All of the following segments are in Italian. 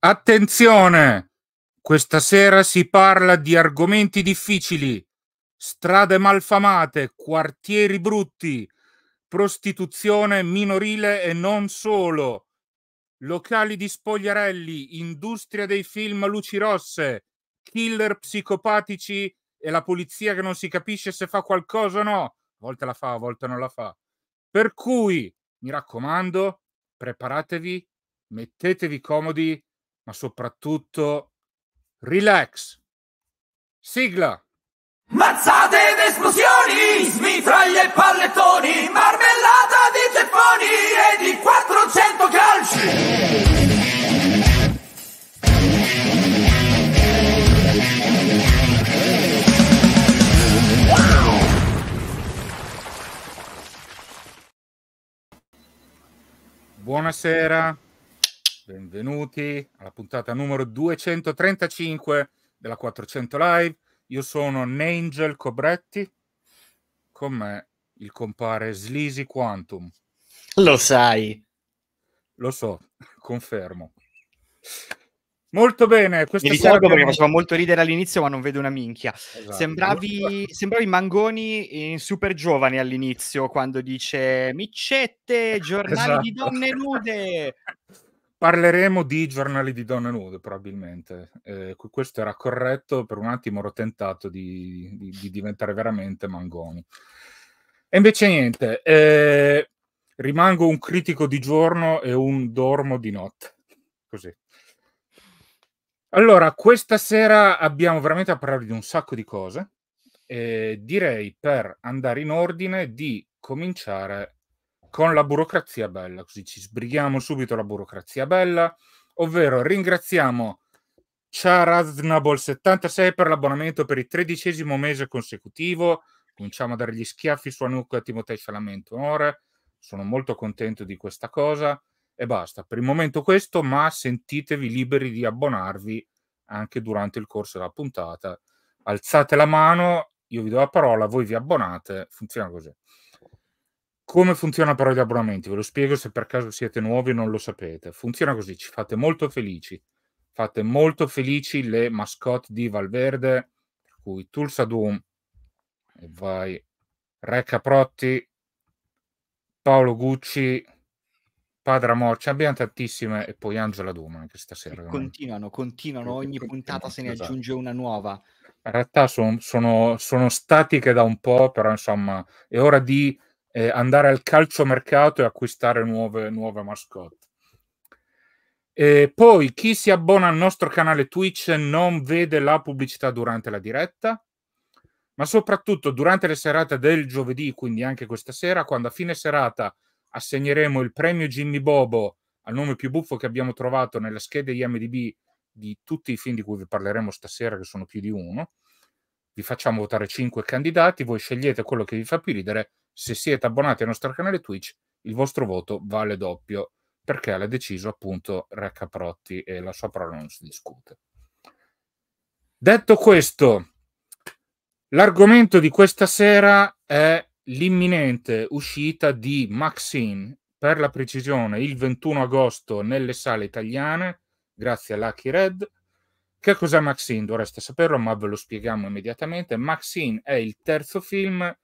Attenzione! Questa sera si parla di argomenti difficili, strade malfamate, quartieri brutti, prostituzione minorile e non solo, locali di spogliarelli, industria dei film a luci rosse, killer psicopatici e la polizia che non si capisce se fa qualcosa o no. A volte la fa, a volte non la fa. Per cui, mi raccomando, preparatevi, mettetevi comodi ma soprattutto relax. Sigla. Mazzate ed esplosioni, smitraglie e pallettoni, marmellata di tepponi e di 400 calci. Buonasera benvenuti alla puntata numero 235 della 400 Live. Io sono Nangel Cobretti, con me il compare Sleasy Quantum. Lo sai. Lo so, confermo. Molto bene, Mi ricordo abbiamo... perché faceva molto ridere all'inizio, ma non vedo una minchia. Esatto. Sembravi, sembravi Mangoni in super giovane all'inizio quando dice miccette, giornali esatto. di donne nude. Parleremo di giornali di donne nude, probabilmente. Eh, questo era corretto, per un attimo ero tentato di, di, di diventare veramente Mangoni. E invece niente, eh, rimango un critico di giorno e un dormo di notte. Così. Allora, questa sera abbiamo veramente a parlare di un sacco di cose. Eh, direi per andare in ordine di cominciare con la burocrazia bella, così ci sbrighiamo subito la burocrazia bella, ovvero ringraziamo charaznable 76 per l'abbonamento per il tredicesimo mese consecutivo, cominciamo a dare gli schiaffi sulla nuca a Timotei Salamento ora, sono molto contento di questa cosa e basta, per il momento questo, ma sentitevi liberi di abbonarvi anche durante il corso della puntata, alzate la mano, io vi do la parola, voi vi abbonate, funziona così. Come funziona però gli abbonamenti? Ve lo spiego se per caso siete nuovi e non lo sapete. Funziona così, ci fate molto felici. Fate molto felici le mascotte di Valverde, per cui Tulsa Doom, e vai, Re Caprotti, Paolo Gucci, Padre Amorci, abbiamo tantissime, e poi Angela Doom anche stasera. Continuano, continuano, ogni continuano, puntata se ne esatto. aggiunge una nuova. In realtà sono, sono, sono statiche da un po', però insomma è ora di eh, andare al calciomercato e acquistare nuove, nuove mascotte. E poi chi si abbona al nostro canale Twitch non vede la pubblicità durante la diretta, ma soprattutto durante le serate del giovedì, quindi anche questa sera, quando a fine serata assegneremo il premio Jimmy Bobo al nome più buffo che abbiamo trovato nelle schede IMDB di tutti i film di cui vi parleremo stasera, che sono più di uno. Vi facciamo votare 5 candidati, voi scegliete quello che vi fa più ridere se siete abbonati al nostro canale Twitch, il vostro voto vale doppio perché l'ha deciso appunto Re Caprotti e la sua parola non si discute. Detto questo, l'argomento di questa sera è l'imminente uscita di Maxine, per la precisione il 21 agosto nelle sale italiane, grazie a Lucky Red. Che cos'è Maxine? Dovreste saperlo, ma ve lo spieghiamo immediatamente. Maxine è il terzo film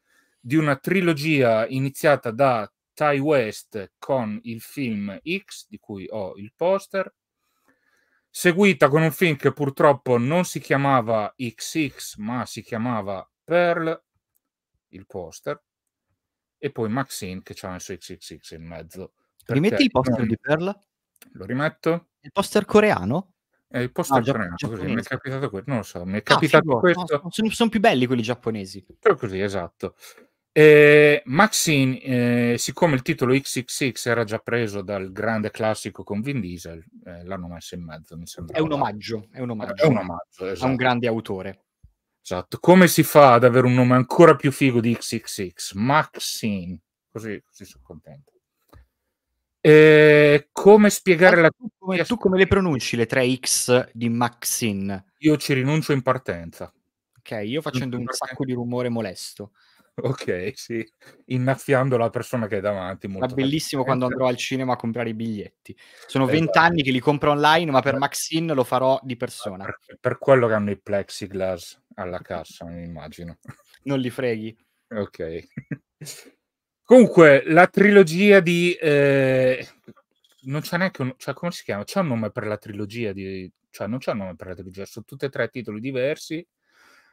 di una trilogia iniziata da Ty West con il film X, di cui ho il poster, seguita con un film che purtroppo non si chiamava XX, ma si chiamava Pearl, il poster, e poi Maxine che ci ha messo XXX in mezzo. Rimetti il poster non... di Pearl? Lo rimetto. Il poster coreano? È eh, il poster ah, coreano, giapponese. così mi è capitato questo, non lo so, mi è ah, capitato ah, questo. No, sono, sono più belli quelli giapponesi. Però così, esatto. E eh, Maxine, eh, siccome il titolo XXX era già preso dal grande classico con Vin Diesel, eh, l'hanno messo in mezzo, mi sembra. È un omaggio, è un omaggio, è un omaggio esatto. a un esatto. grande autore. Esatto. Come si fa ad avere un nome ancora più figo di XXX? Maxine. Così, così sono contento. E eh, come spiegare ah, la... Tu come, tu come le pronunci le tre X di Maxine? Io ci rinuncio in partenza. Ok, io facendo un sacco di rumore molesto ok, sì, innaffiando la persona che è davanti. Molto ma bellissimo facilmente. quando andrò al cinema a comprare i biglietti. Sono esatto. vent'anni che li compro online, ma per Maxine lo farò di persona. Per, per quello che hanno i plexiglass alla cassa, mi immagino. Non li freghi. Ok. Comunque, la trilogia di... Eh, non c'è neanche un... Cioè, come si chiama? C'è un nome per la trilogia di... Cioè, non c'è un nome per la trilogia, sono tutti e tre titoli diversi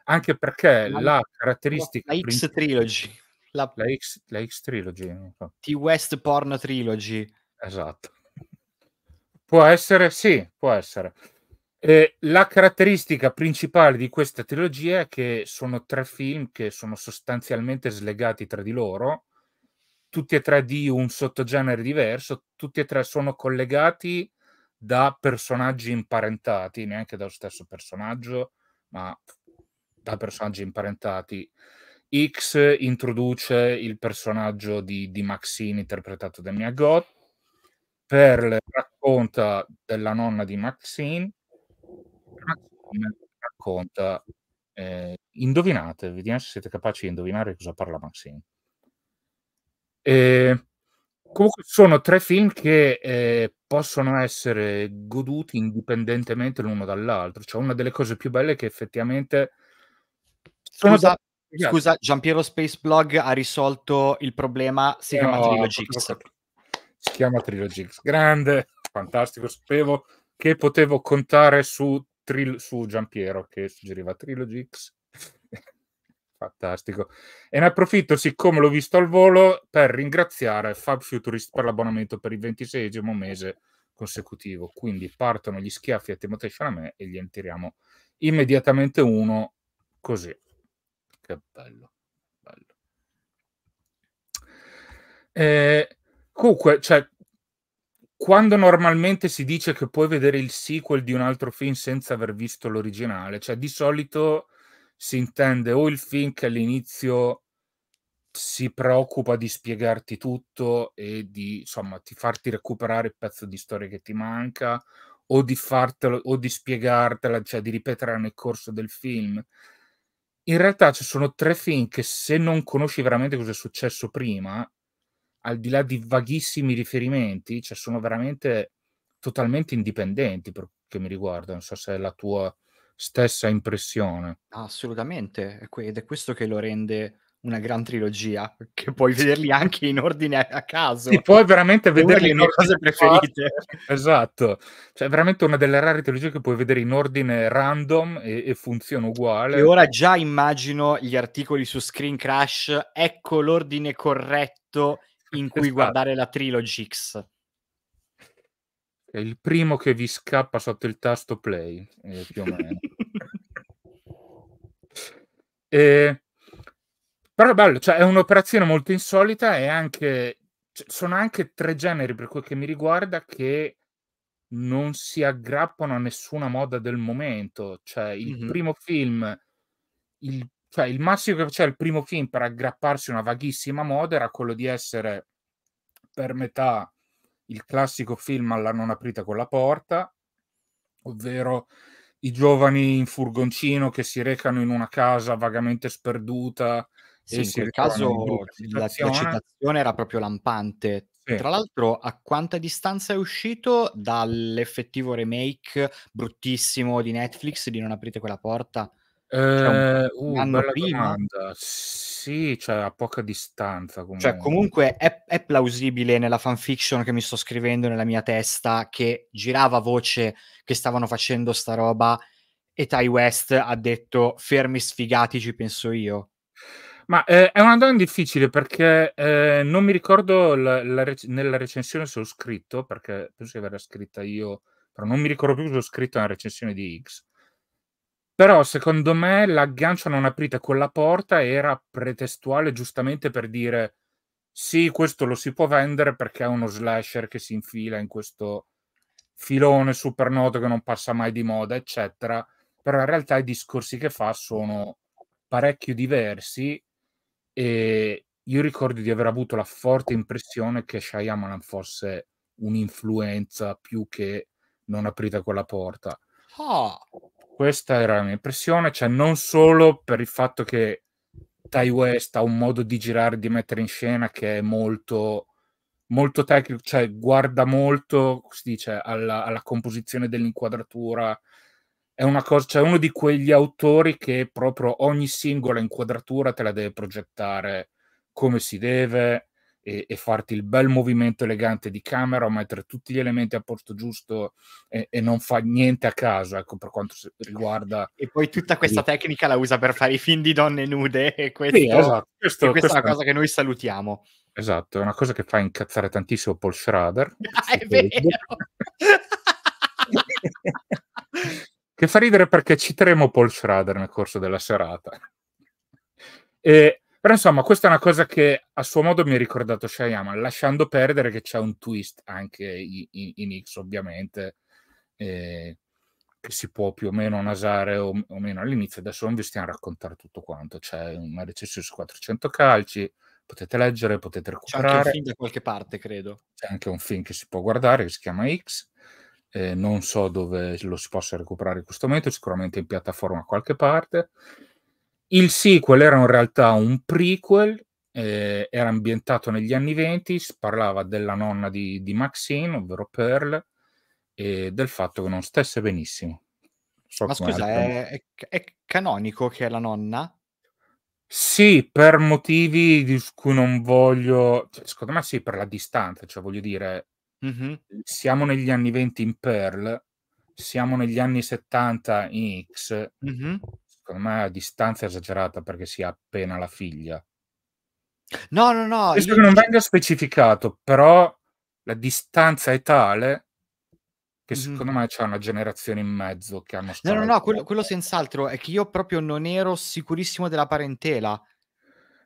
anche perché la, la caratteristica... La X Trilogy. La, la, X, la X Trilogy. T-West Porn Trilogy. Esatto. Può essere, sì, può essere. Eh, la caratteristica principale di questa trilogia è che sono tre film che sono sostanzialmente slegati tra di loro, tutti e tre di un sottogenere diverso, tutti e tre sono collegati da personaggi imparentati, neanche dallo stesso personaggio, ma da personaggi imparentati. X introduce il personaggio di, di Maxine interpretato da Mia God. Pearl racconta della nonna di Maxine. Maxine racconta, eh, indovinate, vediamo se siete capaci di indovinare cosa parla Maxine. E, comunque sono tre film che eh, possono essere goduti indipendentemente l'uno dall'altro. Cioè una delle cose più belle che effettivamente Scusa, da... scusa Giampiero Spaceblog ha risolto il problema, si chiama eh, no, Trilogy Si chiama Trilogix. grande, fantastico, sapevo che potevo contare su, tri... su Giampiero che suggeriva Trilogix. Fantastico. E ne approfitto, siccome l'ho visto al volo, per ringraziare Fab Futurist per l'abbonamento per il ventiseiesimo mese consecutivo. Quindi partono gli schiaffi a Timothée Chalamet e gli tiriamo immediatamente uno così che bello. bello. Eh, comunque, cioè, quando normalmente si dice che puoi vedere il sequel di un altro film senza aver visto l'originale, cioè di solito si intende o il film che all'inizio si preoccupa di spiegarti tutto e di insomma di farti recuperare il pezzo di storia che ti manca o di fartelo o di spiegartela, cioè di ripetere nel corso del film in realtà ci sono tre film che se non conosci veramente cosa è successo prima, al di là di vaghissimi riferimenti, cioè sono veramente totalmente indipendenti per che mi riguarda. Non so se è la tua stessa impressione. Assolutamente, ed è questo che lo rende una gran trilogia, che puoi vederli anche in ordine a caso. E puoi veramente vederli in ordine cose preferite. Esatto, cioè veramente una delle rare trilogie che puoi vedere in ordine random e, e funziona uguale. E ora già immagino gli articoli su Screen Crash, ecco l'ordine corretto in cui esatto. guardare la Trilogix. È il primo che vi scappa sotto il tasto play, eh, più o meno. e... Però è bello, cioè è un'operazione molto insolita e anche, cioè, sono anche tre generi per quel che mi riguarda che non si aggrappano a nessuna moda del momento. Cioè il mm-hmm. primo film, il, cioè, il massimo che faceva il primo film per aggrapparsi a una vaghissima moda era quello di essere per metà il classico film alla non aprita con la porta, ovvero i giovani in furgoncino che si recano in una casa vagamente sperduta sì, in quel caso la, citazione era proprio lampante. Sì. Tra l'altro, a quanta distanza è uscito dall'effettivo remake bruttissimo di Netflix di Non aprite quella porta? Cioè un, eh, uh, anno prima. Domanda. Sì, cioè a poca distanza. Cioè, comunque, cioè, comunque è, è, plausibile nella fanfiction che mi sto scrivendo nella mia testa che girava voce che stavano facendo sta roba e Ty West ha detto fermi sfigati, ci penso io. Ma eh, è una domanda difficile perché eh, non mi ricordo la, la rec- nella recensione se ho scritto, perché penso di averla scritta io, però non mi ricordo più se ho scritto una recensione di X. Però secondo me l'aggancio non aprite quella porta era pretestuale giustamente per dire sì, questo lo si può vendere perché è uno slasher che si infila in questo filone super noto che non passa mai di moda, eccetera. Però in realtà i discorsi che fa sono parecchio diversi e ehm, io ricordo di aver avuto la forte impressione che Shyamalan fosse un'influenza più che non aprita quella porta. Oh. Questa era la mia impressione, cioè non solo per il fatto che Tai West ha un modo di girare, di mettere in scena che è molto, molto tecnico, cioè guarda molto, si dice, alla, alla composizione dell'inquadratura, è una cosa, cioè uno di quegli autori che proprio ogni singola inquadratura te la deve progettare come si deve e, e farti il bel movimento elegante di camera, mettere tutti gli elementi a posto giusto e, e non fa niente a caso, ecco, per quanto riguarda... E poi tutta questa tecnica la usa per fare i film di donne nude e, questo, sì, esatto. questo, e questa questo... è una cosa che noi salutiamo. Esatto, è una cosa che fa incazzare tantissimo Paul Schrader. Ah, è vero! Che fa ridere perché citeremo Paul Schrader nel corso della serata. E, però insomma, questa è una cosa che a suo modo mi ha ricordato Shyamalan, lasciando perdere che c'è un twist anche in, in X, ovviamente, eh, che si può più o meno nasare o, o meno all'inizio. Adesso non vi stiamo a raccontare tutto quanto. C'è una recensione su 400 calci, potete leggere, potete recuperare. C'è anche un film da qualche parte, credo. C'è anche un film che si può guardare, che si chiama X eh, non so dove lo si possa recuperare in questo momento, sicuramente in piattaforma a qualche parte. Il sequel era in realtà un prequel, eh, era ambientato negli anni 20, parlava della nonna di, di Maxine, ovvero Pearl, e del fatto che non stesse benissimo. So Ma scusa, è, è, canonico che è la nonna? Sì, per motivi di cui non voglio... Cioè, secondo me sì, per la distanza, cioè voglio dire, Mm-hmm. Siamo negli anni 20 in Pearl, siamo negli anni 70 in X. Mm-hmm. Secondo me a distanza esagerata perché si ha appena la figlia. No, no, no. Questo che non venga specificato, però la distanza è tale che secondo mm. me c'è una generazione in mezzo che hanno No, no, no, quello, quello, senz'altro è che io proprio non ero sicurissimo della parentela.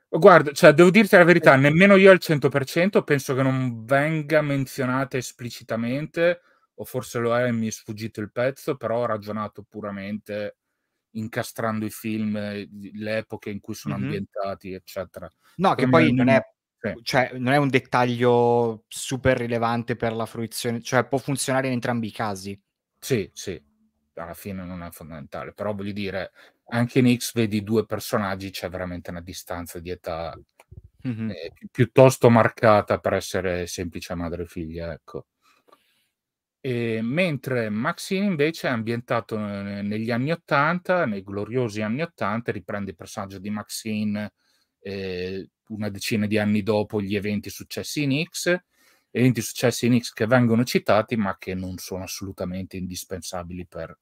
Guarda, cioè, devo dirti la verità, eh. nemmeno io al 100% penso che non venga menzionata esplicitamente, o forse lo è e mi è sfuggito il pezzo, però ho ragionato puramente incastrando i film, le epoche in cui sono mm-hmm. ambientati, eccetera. No, che poi non è, sì. cioè, non è un dettaglio super rilevante per la fruizione, cioè può funzionare in entrambi i casi. Sì, sì, alla fine non è fondamentale, però voglio dire, anche in X vedi due personaggi, c'è veramente una distanza di età mm-hmm. eh, piuttosto marcata per essere semplice madre e figlia, ecco. E, mentre Maxine invece è ambientato eh, negli anni Ottanta, nei gloriosi anni Ottanta, riprende il personaggio di Maxine eh, una decina di anni dopo gli eventi successi in X, eventi successi in X che vengono citati ma che non sono assolutamente indispensabili per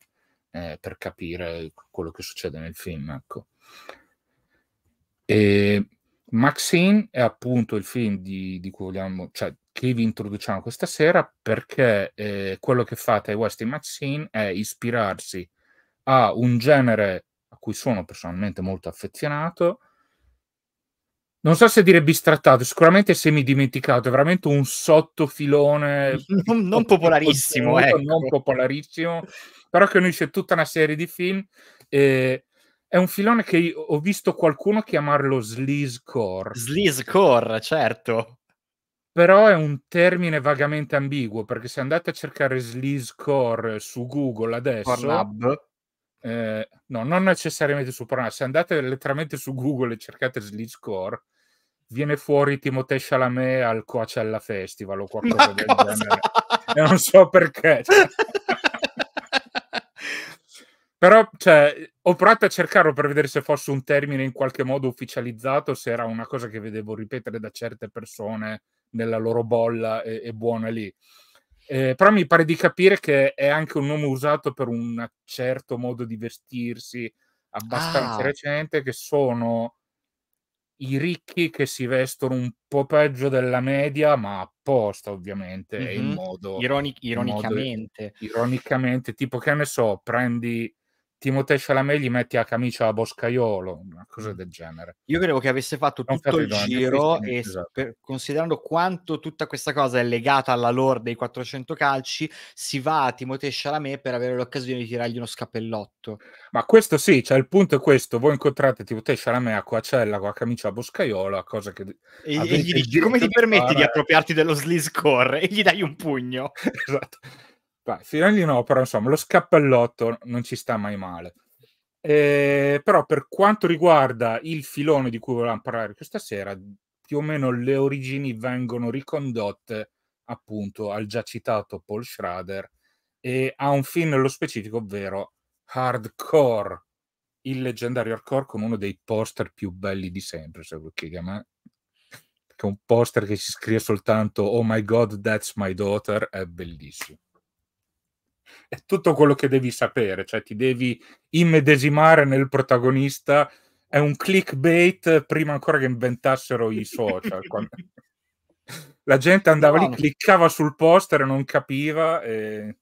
eh, per capire quello che succede nel film. Ecco. E ehm, Maxine è appunto il film di, di cui vogliamo, cioè, che vi introduciamo questa sera perché eh, quello che fate ai West in Maxine è ispirarsi a un genere a cui sono personalmente molto affezionato, non so se dire bistrattato, sicuramente dimenticato, è veramente un sottofilone non, non popolarissimo, ecco. non popolarissimo, però che unisce tutta una serie di film. Eh, è un filone che ho visto qualcuno chiamarlo sleazecore. Sleazecore, certo. Però è un termine vagamente ambiguo, perché se andate a cercare sleazecore su Google adesso... Pornhub. Eh, no, non necessariamente su Pornhub, se andate letteralmente su Google e cercate sleazecore, viene fuori Timothée Chalamet al Coachella Festival o qualcosa Ma del cosa? genere. E non so perché. Però cioè, ho provato a cercarlo per vedere se fosse un termine in qualche modo ufficializzato, se era una cosa che vedevo ripetere da certe persone nella loro bolla e, e buona lì. Eh, però mi pare di capire che è anche un nome usato per un certo modo di vestirsi abbastanza ah. recente, che sono i ricchi che si vestono un po' peggio della media, ma apposta ovviamente, mm-hmm. in modo... Ironi- ironicamente. In modo, ironicamente, tipo che ne so, prendi Timothée Chalamet gli metti la camicia a boscaiolo, una cosa mm. del genere. Io credevo che avesse fatto non tutto il giro e per, considerando quanto tutta questa cosa è legata alla lore dei 400 calci, si va a Timothée Chalamet per avere l'occasione di tirargli uno scappellotto. Ma questo sì, cioè il punto è questo, voi incontrate Timothée Chalamet a Coacella con la camicia a boscaiolo, a cosa che... E, e gli dici, come ti permetti fare... di appropriarti dello sleaze core? E gli dai un pugno. esatto Beh, Finelli no, però insomma lo scappellotto non ci sta mai male. Eh, però per quanto riguarda il filone di cui volevamo parlare questa sera, più o meno le origini vengono ricondotte appunto al già citato Paul Schrader e a un film nello specifico, ovvero Hardcore, il leggendario Hardcore con uno dei poster più belli di sempre, se vuoi che è un poster che si scrive soltanto Oh my god, that's my daughter è bellissimo è tutto quello che devi sapere, cioè ti devi immedesimare nel protagonista, è un clickbait prima ancora che inventassero i social. quando... La gente andava no. lì, cliccava sul poster e non capiva. E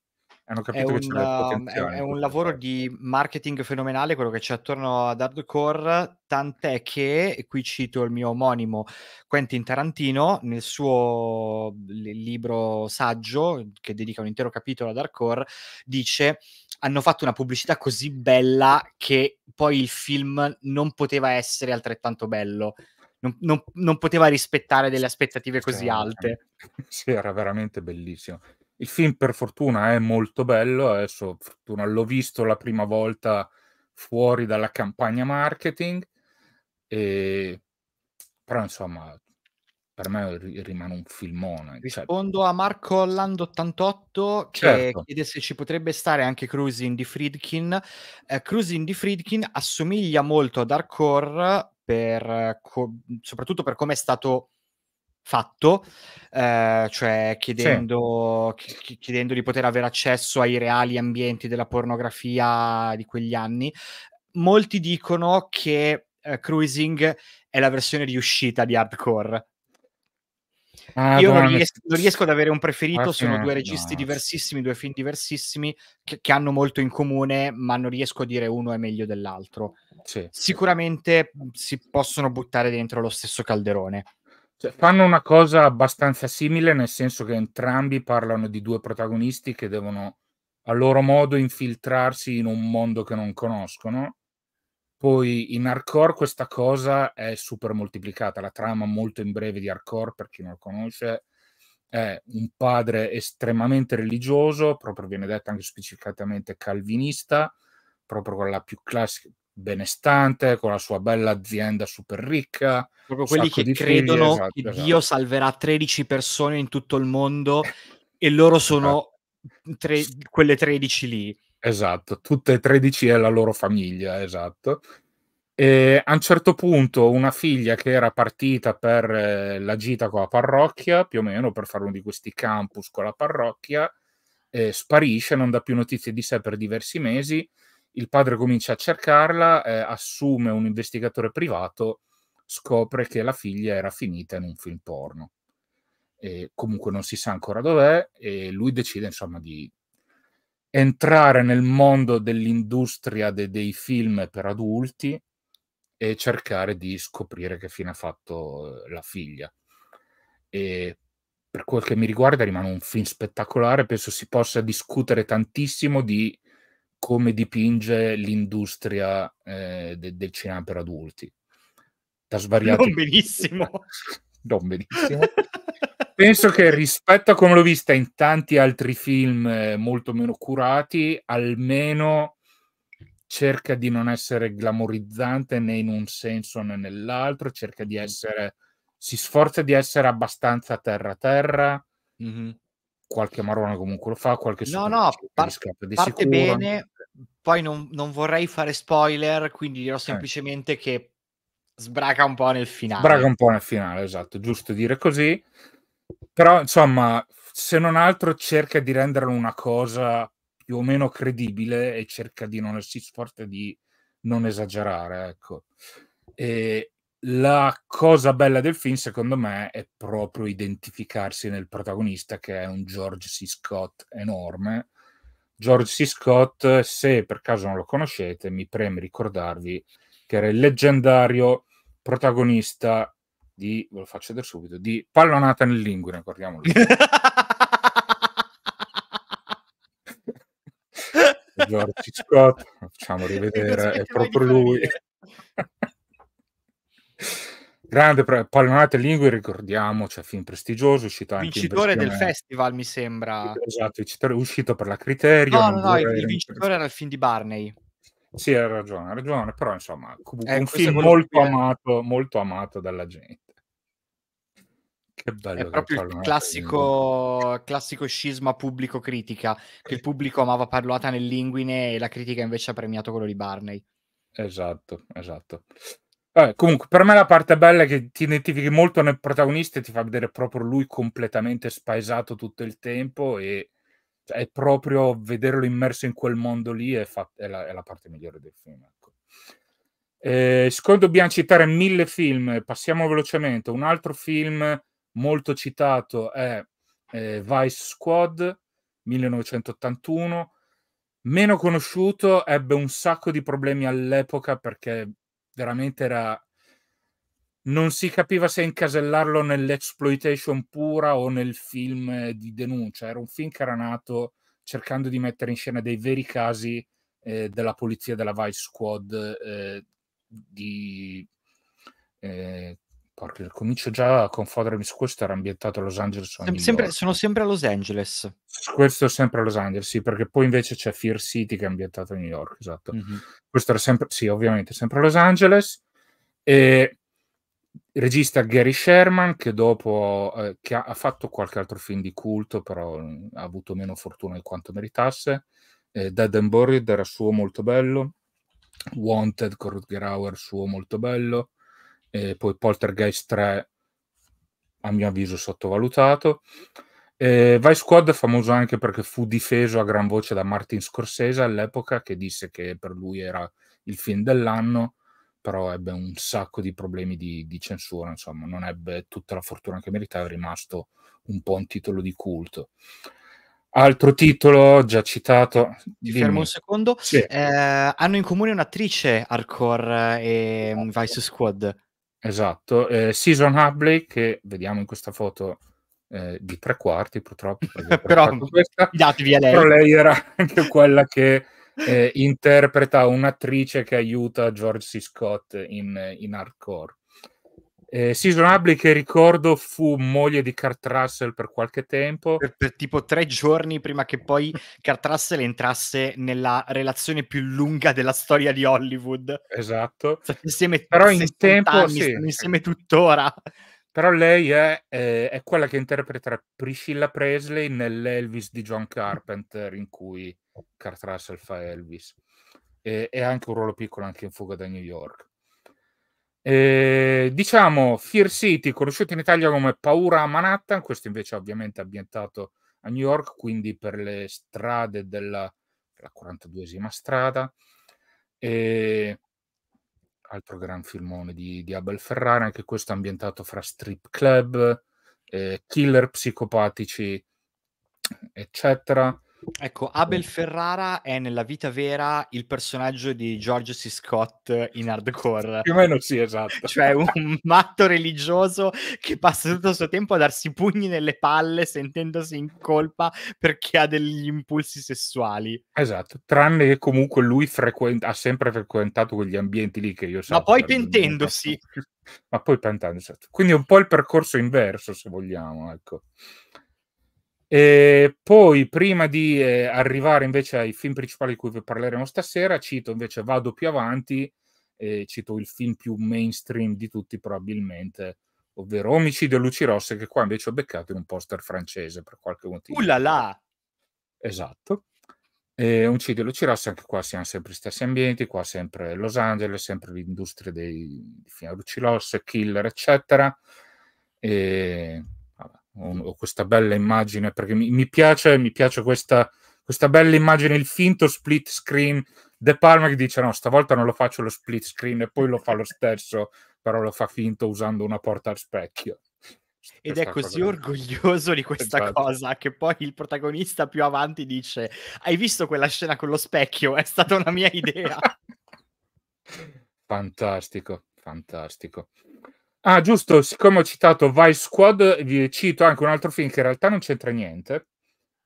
hanno capito um, è che un, c'era è, è un lavoro di marketing fenomenale quello che c'è attorno ad hardcore, tant'è che, e qui cito il mio omonimo Quentin Tarantino, nel suo libro saggio, che dedica un intero capitolo ad hardcore, dice hanno fatto una pubblicità così bella che poi il film non poteva essere altrettanto bello. Non, non, non, poteva rispettare delle aspettative così cioè, alte. Sì, era veramente bellissimo. Il film per fortuna è molto bello, adesso fortuna l'ho visto la prima volta fuori dalla campagna marketing, e... però insomma per me rimane un filmone. Cioè Rispondo cioè... a Marco Orlando 88 che certo. chiede se ci potrebbe stare anche Cruising di Friedkin. Eh, Cruising di Friedkin assomiglia molto a Dark Horror, per, eh, co- soprattutto per come è stato fatto, eh, cioè chiedendo, sì. chiedendo di poter avere accesso ai reali ambienti della pornografia di quegli anni. Molti dicono che eh, Cruising è la versione riuscita di Hardcore. Ah, Io non riesco, non riesco, ad avere un preferito, ah, sono due registi no. diversissimi, due film diversissimi che, che, hanno molto in comune, ma non riesco a dire uno è meglio dell'altro. Sì. Sicuramente si possono buttare dentro lo stesso calderone. Cioè, fanno una cosa abbastanza simile, nel senso che entrambi parlano di due protagonisti che devono a loro modo infiltrarsi in un mondo che non conoscono. Poi in hardcore questa cosa è super moltiplicata. La trama molto in breve di hardcore, per chi non lo conosce, è un padre estremamente religioso, proprio viene detto anche specificatamente calvinista, proprio con la più classica, benestante, con la sua bella azienda super ricca. Proprio quelli che credono figli, esatto, che esatto. Dio salverà 13 persone in tutto il mondo e loro sono esatto. tre, quelle 13 lì. Esatto, tutte e 13 è la loro famiglia, esatto. E a un certo punto una figlia che era partita per eh, la gita con la parrocchia, più o meno per fare uno di questi campus con la parrocchia, eh, sparisce, non dà più notizie di sé per diversi mesi il padre comincia a cercarla, eh, assume un investigatore privato, scopre che la figlia era finita in un film porno. E comunque non si sa ancora dov'è e lui decide insomma di entrare nel mondo dell'industria de- dei film per adulti e cercare di scoprire che fine ha fatto eh, la figlia. E per quel che mi riguarda rimane un film spettacolare, penso si possa discutere tantissimo di come dipinge l'industria eh, de- del cinema per adulti. Da svariati... Non benissimo. non benissimo. Penso che rispetto a come l'ho vista in tanti altri film eh, molto meno curati, almeno cerca di non essere glamorizzante né in un senso né nell'altro, cerca di essere, si sforza di essere abbastanza terra-terra. Mm-hmm. Qualche marrone comunque lo fa, qualche no, no, par- parte sicuro. bene, poi non, non vorrei fare spoiler, quindi dirò eh. semplicemente eh. che sbraca un po' nel finale. Sbraca un po' nel finale, esatto, giusto dire così. Però, insomma, se non altro cerca di rendere una cosa più o meno credibile e cerca di non si sforza di non esagerare, ecco. E la cosa bella del film, secondo me, è proprio identificarsi nel protagonista che è un George C. Scott enorme George C. Scott, se per caso non lo conoscete, mi preme ricordarvi che era il leggendario protagonista di, ve lo faccio vedere subito, di Pallonata nell'inguine, ricordiamolo. George C. Scott, facciamo rivedere, è proprio lui. grande pre- Pallinate Lingue, ricordiamo, cioè film prestigioso, uscito anche vincitore del festival, mi sembra. Esatto, uscito per la Criterio. No, no, no, il, il vincitore era il film di Barney. Sì, hai ragione, hai ragione, però insomma, comunque eh, un ecco, film molto amato, molto amato dalla gente. Che bello. È proprio il classico, classico, scisma pubblico-critica, che il eh. pubblico amava Parloata nel linguine e la critica invece ha premiato quello di Barney. Esatto, esatto. Vabbè, comunque, per me la parte bella è che ti identifichi molto nel protagonista e ti fa vedere proprio lui completamente spaesato tutto il tempo e cioè, è proprio vederlo immerso in quel mondo lì è, fa- è, la, è la, parte migliore del film. Ecco. Eh, siccome dobbiamo citare mille film, passiamo velocemente. Un altro film molto citato è eh, Vice Squad 1981. Meno conosciuto, ebbe un sacco di problemi all'epoca perché veramente era... Non si capiva se incasellarlo nell'exploitation pura o nel film eh, di denuncia. Era un film che era nato cercando di mettere in scena dei veri casi eh, della polizia della Vice Squad eh, di, eh, Parker. Comincio già a confondermi su questo, era ambientato a Los Angeles. Sem- sempre, sono sempre a Los Angeles. Questo è sempre a Los Angeles, sì, perché poi invece c'è Fear City che è ambientato a New York, esatto. Mm-hmm. Questo era sempre, sì, ovviamente sempre a Los Angeles. E regista Gary Sherman che dopo eh, che ha, ha, fatto qualche altro film di culto, però mh, mm, ha avuto meno fortuna di quanto meritasse. Eh, Dead and Buried era suo molto bello. Wanted con Rutger Hauer, suo molto bello e poi Poltergeist 3 a mio avviso sottovalutato. Eh, Vice Squad è famoso anche perché fu difeso a gran voce da Martin Scorsese all'epoca che disse che per lui era il film dell'anno, però ebbe un sacco di problemi di, di censura, insomma non ebbe tutta la fortuna che meritava, è rimasto un po' un titolo di culto. Altro titolo già citato. Ti fermo un secondo. Sì. Eh, hanno in comune un'attrice hardcore e Vice Squad. Esatto, eh, Season Hubley che vediamo in questa foto eh, di tre quarti purtroppo. Tre Però questa, lei. Però lei era anche quella che eh, interpreta un'attrice che aiuta George C. Scott in, in hardcore. Eh, Season Hubley che ricordo fu moglie di Kurt Russell per qualche tempo. Per, per, tipo tre giorni prima che poi Kurt Russell entrasse nella relazione più lunga della storia di Hollywood. Esatto. State cioè, insieme Però in tempo anni, sì. insieme tuttora. Però lei è, è, eh, è, quella che interpreta Priscilla Presley nell'Elvis di John Carpenter in cui Kurt Russell fa Elvis. E, e ha anche un ruolo piccolo anche in Fuga da New York. Eh, diciamo Fear City, conosciuto in Italia come Paura a Manhattan, questo invece è ovviamente ambientato a New York, quindi per le strade della, della 42esima strada. E ehm, altro gran filmone di, di Abel Ferrara, anche questo ambientato fra strip club, eh, killer psicopatici, eccetera. Ecco, Abel Ferrara è nella vita vera il personaggio di George C. Scott in hardcore. Più o meno sì, esatto. Cioè un matto religioso che passa tutto il suo tempo a darsi pugni nelle palle sentendosi in colpa perché ha degli impulsi sessuali. Esatto, tranne che comunque lui frequent- ha sempre frequentato quegli ambienti lì che io so. Ma poi pentendosi. Esatto. Ma poi pentendosi. Quindi è un po' il percorso inverso, se vogliamo, ecco. E ehm, poi, prima di eh, arrivare invece ai film principali di cui vi parleremo stasera, cito invece, vado più avanti, eh, cito il film più mainstream di tutti probabilmente, ovvero Omicidio Luci Rosse, che qua invece ho beccato in un poster francese per qualche motivo. Ullala! Esatto. Ehm, e Omicidio Luci Rosse, anche qua siamo sempre gli stessi ambienti, qua sempre Los Angeles, sempre l'industria dei film Luci Rosse, Killer, eccetera. E ehm, ho, questa bella immagine perché mi, mi piace, mi piace questa, questa, bella immagine, il finto split screen De Palma che dice no, stavolta non lo faccio lo split screen e poi lo fa lo stesso, però lo fa finto usando una porta al specchio. Ed è così cosa... orgoglioso di questa esatto. cosa che poi il protagonista più avanti dice: Hai visto quella scena con lo specchio? È stata una mia idea. fantastico, fantastico. Ah, giusto, siccome ho citato Vice Squad, vi cito anche un altro film che in realtà non c'entra niente,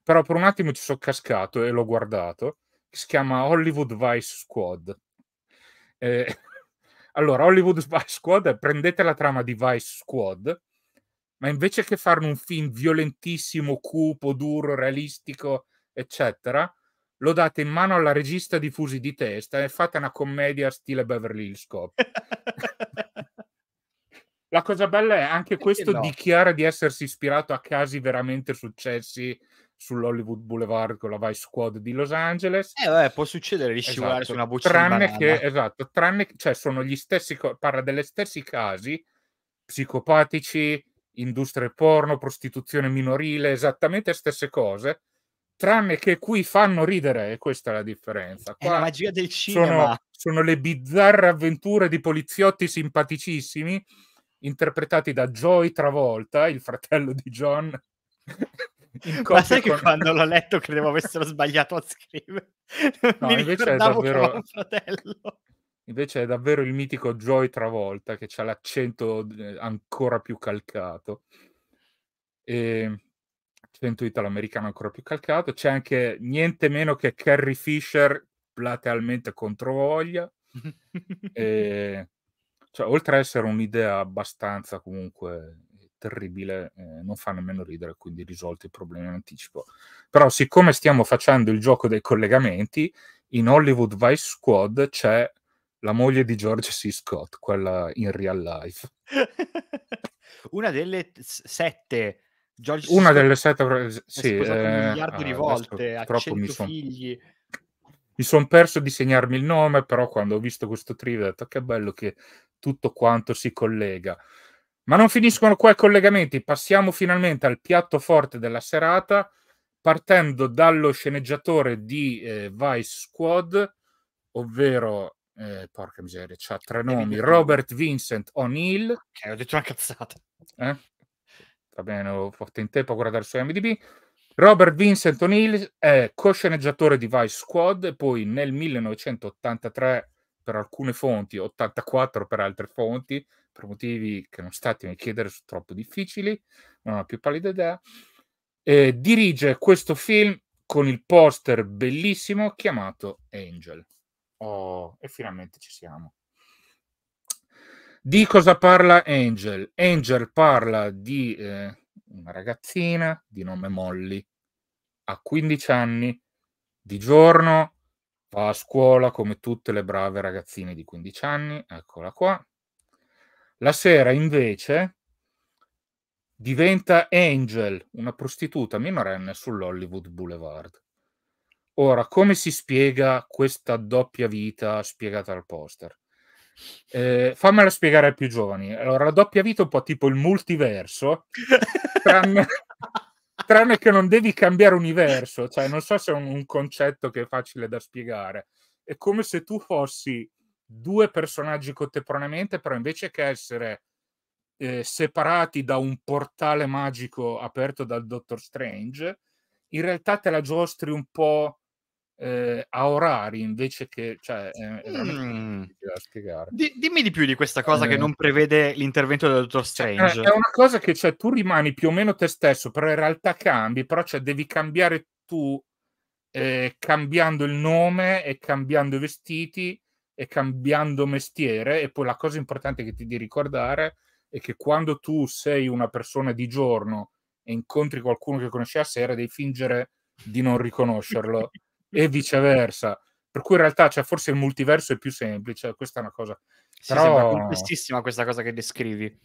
però per un attimo ci sono cascato e l'ho guardato, che si chiama Hollywood Vice Squad. Eh, allora, Hollywood Vice Squad, prendete la trama di Vice Squad, ma invece che farne un film violentissimo, cupo, duro, realistico, eccetera, lo date in mano alla regista di Fusi di Testa e fate una commedia stile Beverly Hills Cop. La cosa bella è anche Perché questo no? dichiara di essersi ispirato a casi veramente successi sull'Hollywood Boulevard con la Vice Squad di Los Angeles. Eh, vabbè, può succedere esatto, di scivolare esatto. su una buccia tranne che, esatto, tranne cioè sono gli stessi parla degli stessi casi psicopatici, industrie porno, prostituzione minorile, esattamente stesse cose, tranne che qui fanno ridere e questa è la differenza. Qua è la magia del cinema. Sono, sono le bizzarre avventure di poliziotti simpaticissimi interpretati da Joy Travolta, il fratello di John. Ma sai con... che quando l'ho letto credevo avessero sbagliato a scrivere. No, Mi invece è davvero... Invece è davvero il mitico Joy Travolta che ha l'accento eh, ancora più calcato. E accento italo-americano ancora più calcato. C'è anche niente meno che Carrie Fisher platealmente controvoglia. e cioè, oltre a essere un'idea abbastanza comunque terribile, eh, non fa nemmeno ridere, quindi risolto i problemi in anticipo. Però siccome stiamo facendo il gioco dei collegamenti, in Hollywood Vice Squad c'è la moglie di George C. Scott, quella in real life. Una delle sette George una delle sette sì, eh, un miliardo di ah, volte a mi son, figli mi sono perso di segnarmi il nome però quando ho visto questo trivia ho detto che bello che tutto quanto si collega. Ma non finiscono qua i collegamenti, passiamo finalmente al piatto forte della serata, partendo dallo sceneggiatore di eh, Vice Squad, ovvero, eh, porca miseria, c'ha tre nomi, Robert Vincent O'Neill. Ok, ho detto una cazzata. Eh? Va bene, ho fatto in tempo a guardare su MDB. Robert Vincent O'Neill è co-sceneggiatore di Vice Squad poi nel 1983 per alcune fonti, 84 per altre fonti, per motivi che non statemi a chiedere, sono troppo difficili, non ho più pallida idea. Eh, dirige questo film con il poster bellissimo chiamato Angel. Oh, e finalmente ci siamo. Di cosa parla Angel? Angel parla di eh, una ragazzina di nome Molly, a 15 anni, di giorno Va a scuola come tutte le brave ragazzine di 15 anni, eccola qua. La sera invece diventa Angel, una prostituta minorenne sull'Hollywood Boulevard. Ora, come si spiega questa doppia vita spiegata al poster? Eh, fammela spiegare ai più giovani. Allora, la doppia vita è un po' tipo il multiverso, tranne, Tranne che non devi cambiare universo, cioè non so se è un, un concetto che è facile da spiegare. È come se tu fossi due personaggi contemporaneamente, però invece che essere eh, separati da un portale magico aperto dal Dottor Strange, in realtà te la giostri un po' eh, a orari invece che cioè, è mm. spiegare. Di, dimmi di più di questa cosa eh. che ehm non prevede l'intervento del dottor cioè, Strange. Cioè, è una cosa che cioè, tu rimani più o meno te stesso, però in realtà cambi, però cioè, devi cambiare tu eh, cambiando il nome e cambiando i vestiti e cambiando mestiere e poi la cosa importante che ti devi ricordare è che quando tu sei una persona di giorno e incontri qualcuno che conosci a sera devi fingere di non riconoscerlo e viceversa. Per cui in realtà cioè, forse il multiverso è più semplice, questa è una cosa... Sì, però... sembra complessissima questa cosa che descrivi.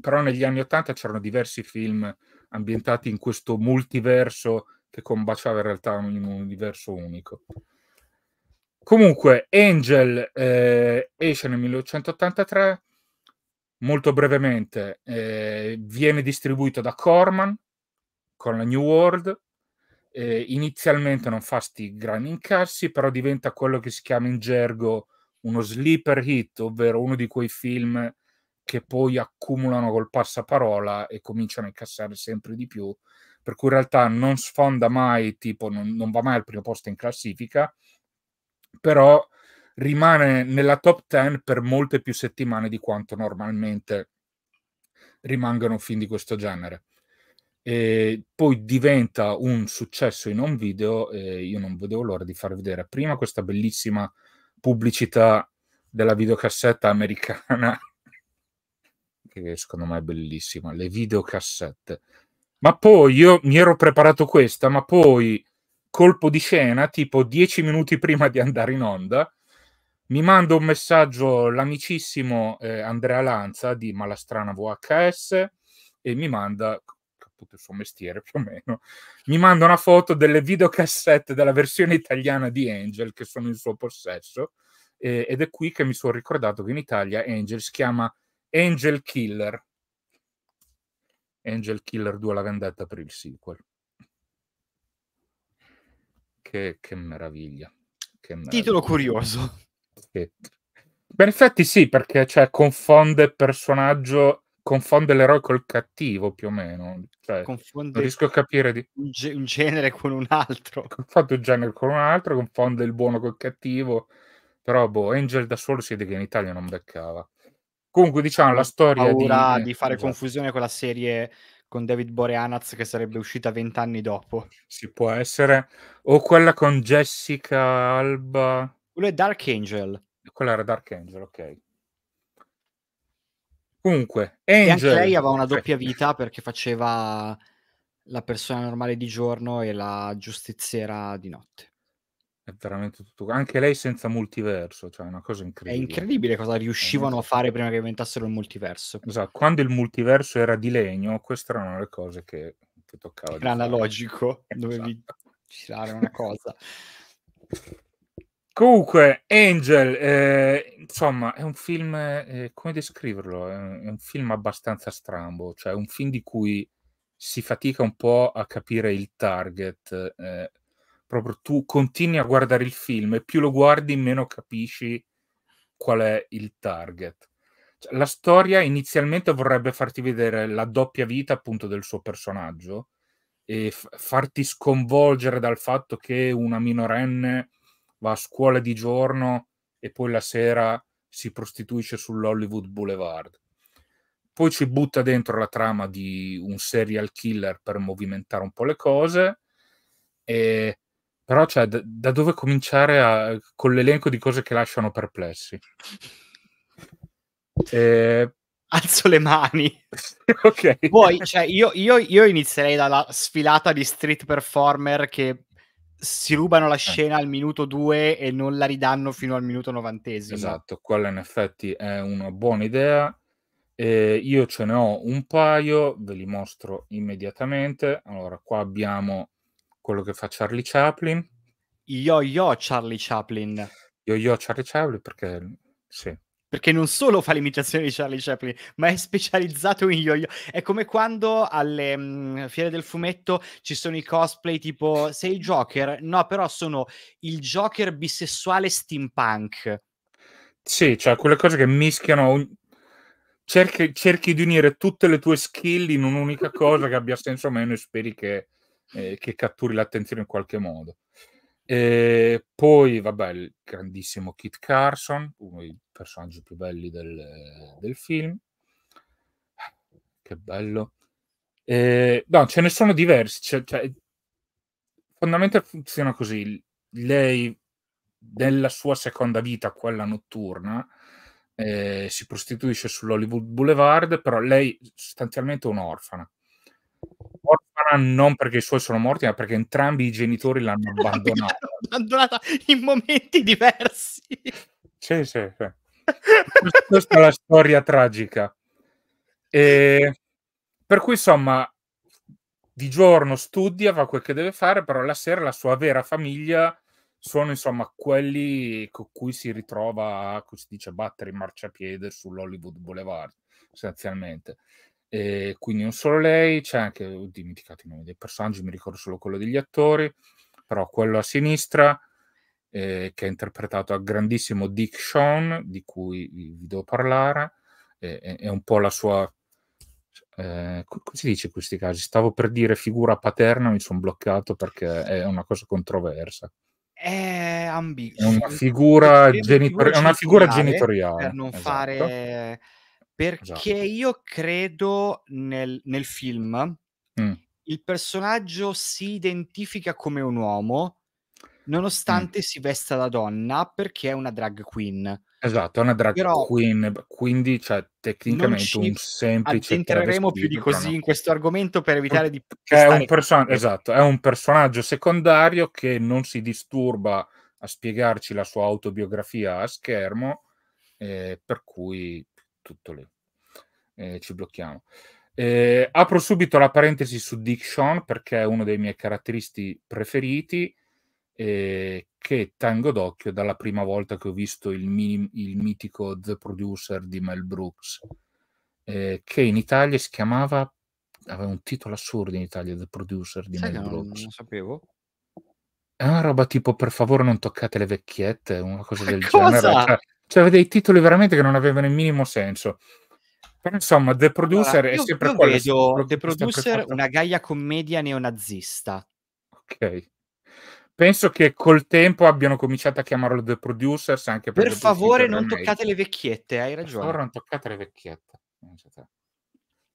Però negli anni Ottanta c'erano diversi film ambientati in questo multiverso che combaciava in realtà in un universo unico. Comunque, Angel eh, esce nel 1983, molto brevemente, eh, viene distribuito da Corman con la New World, eh, inizialmente non fa sti grandi incassi, però diventa quello che si chiama in gergo uno sleeper hit, ovvero uno di quei film che poi accumulano col passaparola e cominciano a incassare sempre di più, per cui in realtà non sfonda mai, tipo non, non va mai al primo posto in classifica, però rimane nella top 10 per molte più settimane di quanto normalmente rimangano film di questo genere e poi diventa un successo in un video e io non vedevo l'ora di far vedere prima questa bellissima pubblicità della videocassetta americana che secondo me è bellissima, le videocassette. Ma poi io mi ero preparato questa, ma poi colpo di scena, tipo dieci minuti prima di andare in onda, mi manda un messaggio l'amicissimo eh, Andrea Lanza di Malastrana VHS e mi manda tutto il suo mestiere più o meno, mi manda una foto delle videocassette della versione italiana di Angel che sono in suo possesso eh, ed è qui che mi sono ricordato che in Italia Angel si chiama Angel Killer. Angel Killer 2 la vendetta per il sequel. Che, che meraviglia. Che meraviglia. Titolo curioso. Che... Beh, in effetti sì, perché cioè, confonde personaggio confonde l'eroe col cattivo più o meno. Cioè, confonde non riesco a capire di... un, ge- un, genere con un altro. Confonde un genere con un altro, confonde il buono col cattivo. Però boh, Angel da solo si vede che in Italia non beccava. Comunque, diciamo, la storia paura di... di fare esatto. confusione con la serie con David Boreanaz che sarebbe uscita vent'anni dopo. Si può essere. O quella con Jessica Alba. Quello è Dark Angel. Quella era Dark Angel, ok. Comunque, Angel. E anche lei aveva una doppia vita perché faceva la persona normale di giorno e la giustiziera di notte. È veramente tutto. Anche lei senza multiverso, cioè è una cosa incredibile. È incredibile cosa riuscivano a fare prima che inventassero il multiverso. Esatto, quando il multiverso era di legno, queste erano le cose che, che toccava. Era analogico, esatto. dovevi girare una cosa. Comunque, Angel, eh, insomma, è un film, eh, come descriverlo? È un film abbastanza strambo, cioè un film di cui si fatica un po' a capire il target. Eh, proprio tu continui a guardare il film e più lo guardi, meno capisci qual è il target. Cioè, la storia inizialmente vorrebbe farti vedere la doppia vita appunto del suo personaggio e f- farti sconvolgere dal fatto che una minorenne va a scuola di giorno e poi la sera si prostituisce sull'Hollywood Boulevard. Poi ci butta dentro la trama di un serial killer per movimentare un po' le cose. E... Però, cioè, da, da dove cominciare a... con l'elenco di cose che lasciano perplessi? E... Alzo le mani. ok. Poi, cioè, io, io, io inizierei dalla sfilata di street performer che si rubano la eh. scena al minuto 2 e non la ridanno fino al minuto novantesimo. Esatto, quella in effetti è una buona idea. Eh, io ce ne ho un paio, ve li mostro immediatamente. Allora, qua abbiamo quello che fa Charlie Chaplin. Yo-yo Charlie Chaplin. Yo-yo Charlie Chaplin perché sì, perché non solo fa l'imitazione di Charlie Chaplin, ma è specializzato in yo-yo. È come quando alle mh, mm, fiere del fumetto ci sono i cosplay tipo sei il Joker? No, però sono il Joker bisessuale steampunk. Sì, cioè quelle cose che mischiano cerchi, cerchi di unire tutte le tue skill in un'unica cosa che abbia senso o meno e speri che, eh, che catturi l'attenzione in qualche modo. E ehm, poi, vabbè, il grandissimo Kit Carson, uno dei personaggi più belli del, del film. Che bello. E, ehm, no, ce ne sono diversi. Cioè, cioè, fondamentalmente funziona così. Lei, nella sua seconda vita, quella notturna, eh, si prostituisce sull'Hollywood Boulevard, però lei sostanzialmente è un'orfana orfana non perché i suoi sono morti, ma perché entrambi i genitori l'hanno abbandonata. abbandonata in momenti diversi. Sì, sì, sì. Questa è la storia tragica. E per cui, insomma, di giorno studia, fa quel che deve fare, però la sera la sua vera famiglia sono insomma quelli con cui si ritrova, come si dice, a battere in marciapiede sull'Hollywood Boulevard, sostanzialmente. E quindi non solo lei, c'è anche, ho dimenticato i nomi dei personaggi, mi ricordo solo quello degli attori, però quello a sinistra, eh, che è interpretato a grandissimo Dick Sean, di cui vi, devo parlare, eh, è, un po' la sua... Eh, come si dice in questi casi? Stavo per dire figura paterna, mi sono bloccato perché è una cosa controversa. È ambiguo. È una figura, genitor- è una figura genitoriale. Per non esatto. fare perché esatto. io credo nel, nel film mm. il personaggio si identifica come un uomo mm. nonostante mm. si vesta da donna perché è una drag queen. Esatto, è una drag Però, queen, quindi cioè, tecnicamente un semplice... Entreremo più di così no. in questo argomento per evitare è di... È un, person- esatto, è un personaggio secondario che non si disturba a spiegarci la sua autobiografia a schermo, eh, per cui tutto lì. Eh, ci blocchiamo. Eh, apro subito la parentesi su Diction perché è uno dei miei caratteristi preferiti eh, che tengo d'occhio dalla prima volta che ho visto il, mini, il mitico The Producer di Mel Brooks eh, che in Italia si chiamava aveva un titolo assurdo in Italia The Producer di Sai Mel Brooks non lo sapevo è una roba tipo per favore non toccate le vecchiette una cosa del cosa? genere cioè, c'era dei titoli veramente che non avevano il minimo senso. Però insomma, The Producer allora, io, è sempre quello. Vedo The Producer una gaia commedia neonazista. Ok. Penso che col tempo abbiano cominciato a chiamarlo The Producers anche per Per favore, non toccate le vecchiette, hai ragione. Per favore, non toccate le vecchiette.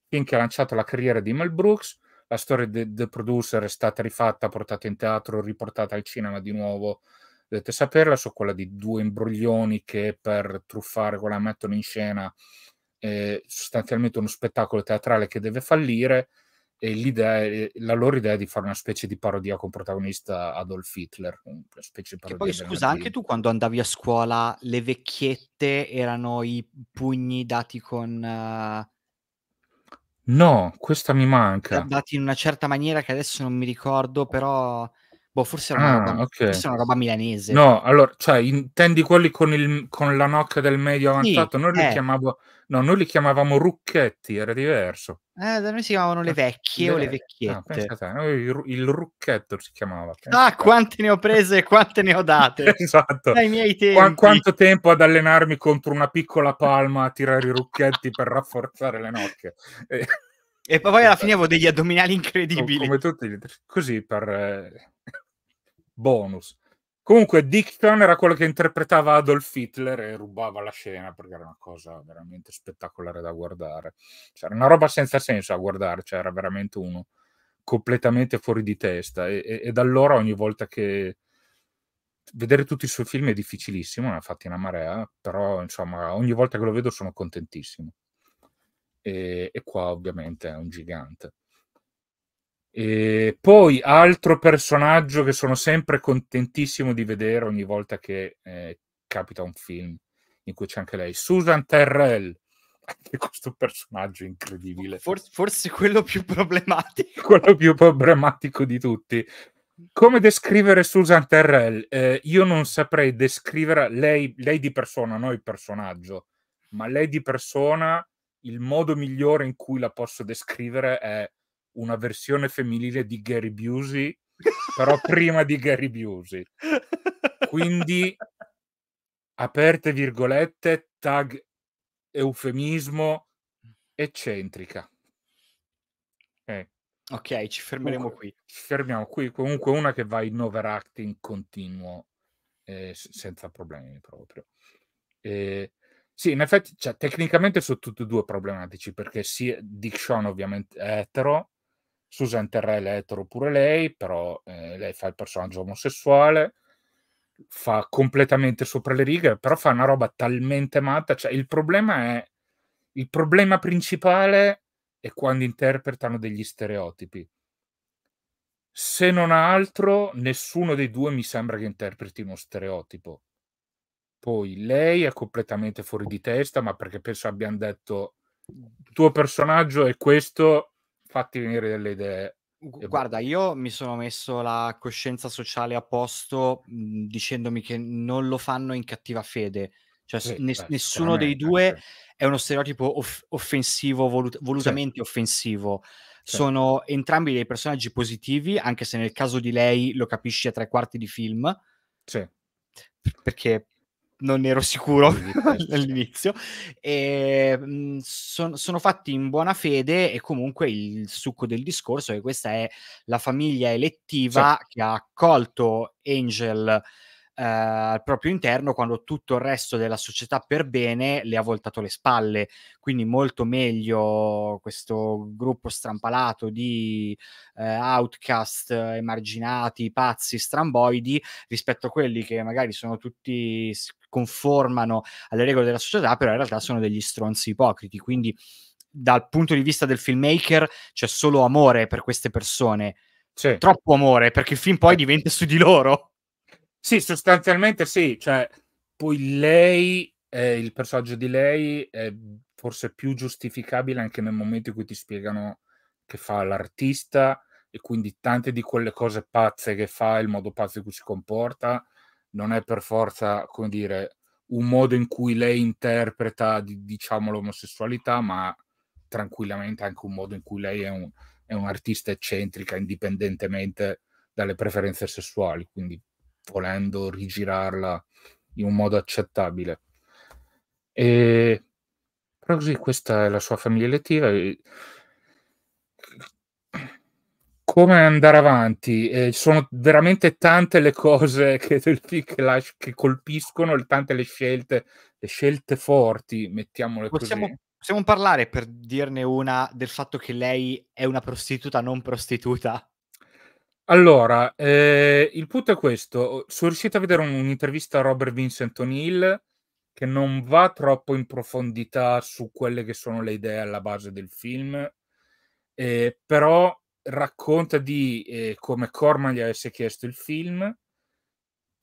Film ha lanciato la carriera di Mel Brooks, la storia di The Producer è stata rifatta, portata in teatro, riportata al cinema di nuovo dovete saperla, sono quella di due imbroglioni che per truffare quella mettono in scena eh, sostanzialmente uno spettacolo teatrale che deve fallire e l'idea, la loro idea è di fare una specie di parodia con protagonista Adolf Hitler. Una specie di parodia e poi scusa, anche tu quando andavi a scuola le vecchiette erano i pugni dati con... Uh... No, questa mi manca. Dati in una certa maniera che adesso non mi ricordo, però Boh, forse era una, ah, roba, okay. una roba milanese. No, allora, cioè, intendi quelli con, il, con la nocca del medio avanzato? Sì, noi, eh. chiamavo, no, noi li chiamavamo rucchetti, era diverso. Eh, da noi si chiamavano le vecchie eh, o le ah, vecchiette. No, te, no, il, il, rucchetto si chiamava. Ah, quante ne ho prese e quante ne ho date. esatto. Dai miei tempi. Qu- quanto tempo ad allenarmi contro una piccola palma a tirare i rucchetti per rafforzare le nocche. E... e poi alla eh. fine avevo degli addominali incredibili. Come tutti, così per... Eh bonus. Comunque Diction era quello che interpretava Adolf Hitler e rubava la scena perché era una cosa veramente spettacolare da guardare. Cioè, una roba senza senso a guardare, cioè era veramente uno completamente fuori di testa e, e, e da allora ogni volta che vedere tutti i suoi film è difficilissimo, ne ha fatti una marea, però insomma ogni volta che lo vedo sono contentissimo. E, e qua ovviamente è un gigante. E ehm, poi altro personaggio che sono sempre contentissimo di vedere ogni volta che eh, capita un film in cui c'è anche lei, Susan Terrell. Anche questo personaggio incredibile. Forse, forse quello più problematico. quello più problematico di tutti. Come descrivere Susan Terrell? Eh, io non saprei descrivere lei, lei di persona, non il personaggio, ma lei di persona, il modo migliore in cui la posso descrivere è una versione femminile di Gary Busey, però prima di Gary Busey. Quindi, aperte virgolette, tag eufemismo, eccentrica. Eh. Ok, ci fermeremo Comunque, qui. Ci fermiamo qui. Comunque una che va in overacting continuo eh, senza problemi proprio. Eh, sì, in effetti, cioè, tecnicamente sono tutti e due problematici perché sì, Dick Sean ovviamente è etero, Susan Terrell è etero pure lei, però eh, lei fa il personaggio omosessuale, fa completamente sopra le righe, però fa una roba talmente matta. Cioè, il problema è il problema principale è quando interpretano degli stereotipi. Se non altro, nessuno dei due mi sembra che interpreti uno stereotipo. Poi lei è completamente fuori di testa, ma perché penso abbiamo detto il tuo personaggio è questo, fatti venire delle idee. Guarda, io mi sono messo la coscienza sociale a posto mhmm, dicendomi che non lo fanno in cattiva fede, cioè sì, ne- beh, nessuno dei due è uno stereotipo off- offensivo, volut- volutamente sì. offensivo. Sì. Sono entrambi dei personaggi positivi, anche se nel caso di lei lo capisci a tre quarti di film. Sì. Perché non ero sicuro all'inizio. E, ehm, mh, mhmm, son, sono fatti in buona fede e comunque il succo del discorso è che questa è la famiglia elettiva sì. che ha accolto Angel eh, al proprio interno quando tutto il resto della società per bene le ha voltato le spalle. Quindi molto meglio questo gruppo strampalato di eh, outcast, emarginati, pazzi, stramboidi, rispetto a quelli che magari sono tutti conformano alle regole della società, però in realtà sono degli stronzi ipocriti. Quindi dal punto di vista del filmmaker c'è solo amore per queste persone. Sì. Troppo amore, perché il film poi diventa su di loro. Sì, sostanzialmente sì, cioè poi lei, eh, il personaggio di lei è forse più giustificabile anche nel momento in cui ti spiegano che fa l'artista e quindi tante di quelle cose pazze che fa, il modo pazzo in cui si comporta, non è per forza, come dire, un modo in cui lei interpreta, diciamo, l'omosessualità, ma tranquillamente anche un modo in cui lei è un, è un artista eccentrica indipendentemente dalle preferenze sessuali. Quindi volendo rigirarla in un modo accettabile. E però così questa è la sua famiglia elettiva. Come andare avanti? Eh, sono veramente tante le cose che, che, lascio, che colpiscono, tante le scelte, le scelte forti, mettiamole Possiamo... così. Possiamo parlare, per dirne una, del fatto che lei è una prostituta non prostituta? Allora, ehm, il punto è questo: sono riuscito a vedere un un'intervista a Robert Vincent O'Neill che non va troppo in profondità su quelle che sono le idee alla base del film, ehm, però racconta di eh, come Corman gli avesse chiesto il film.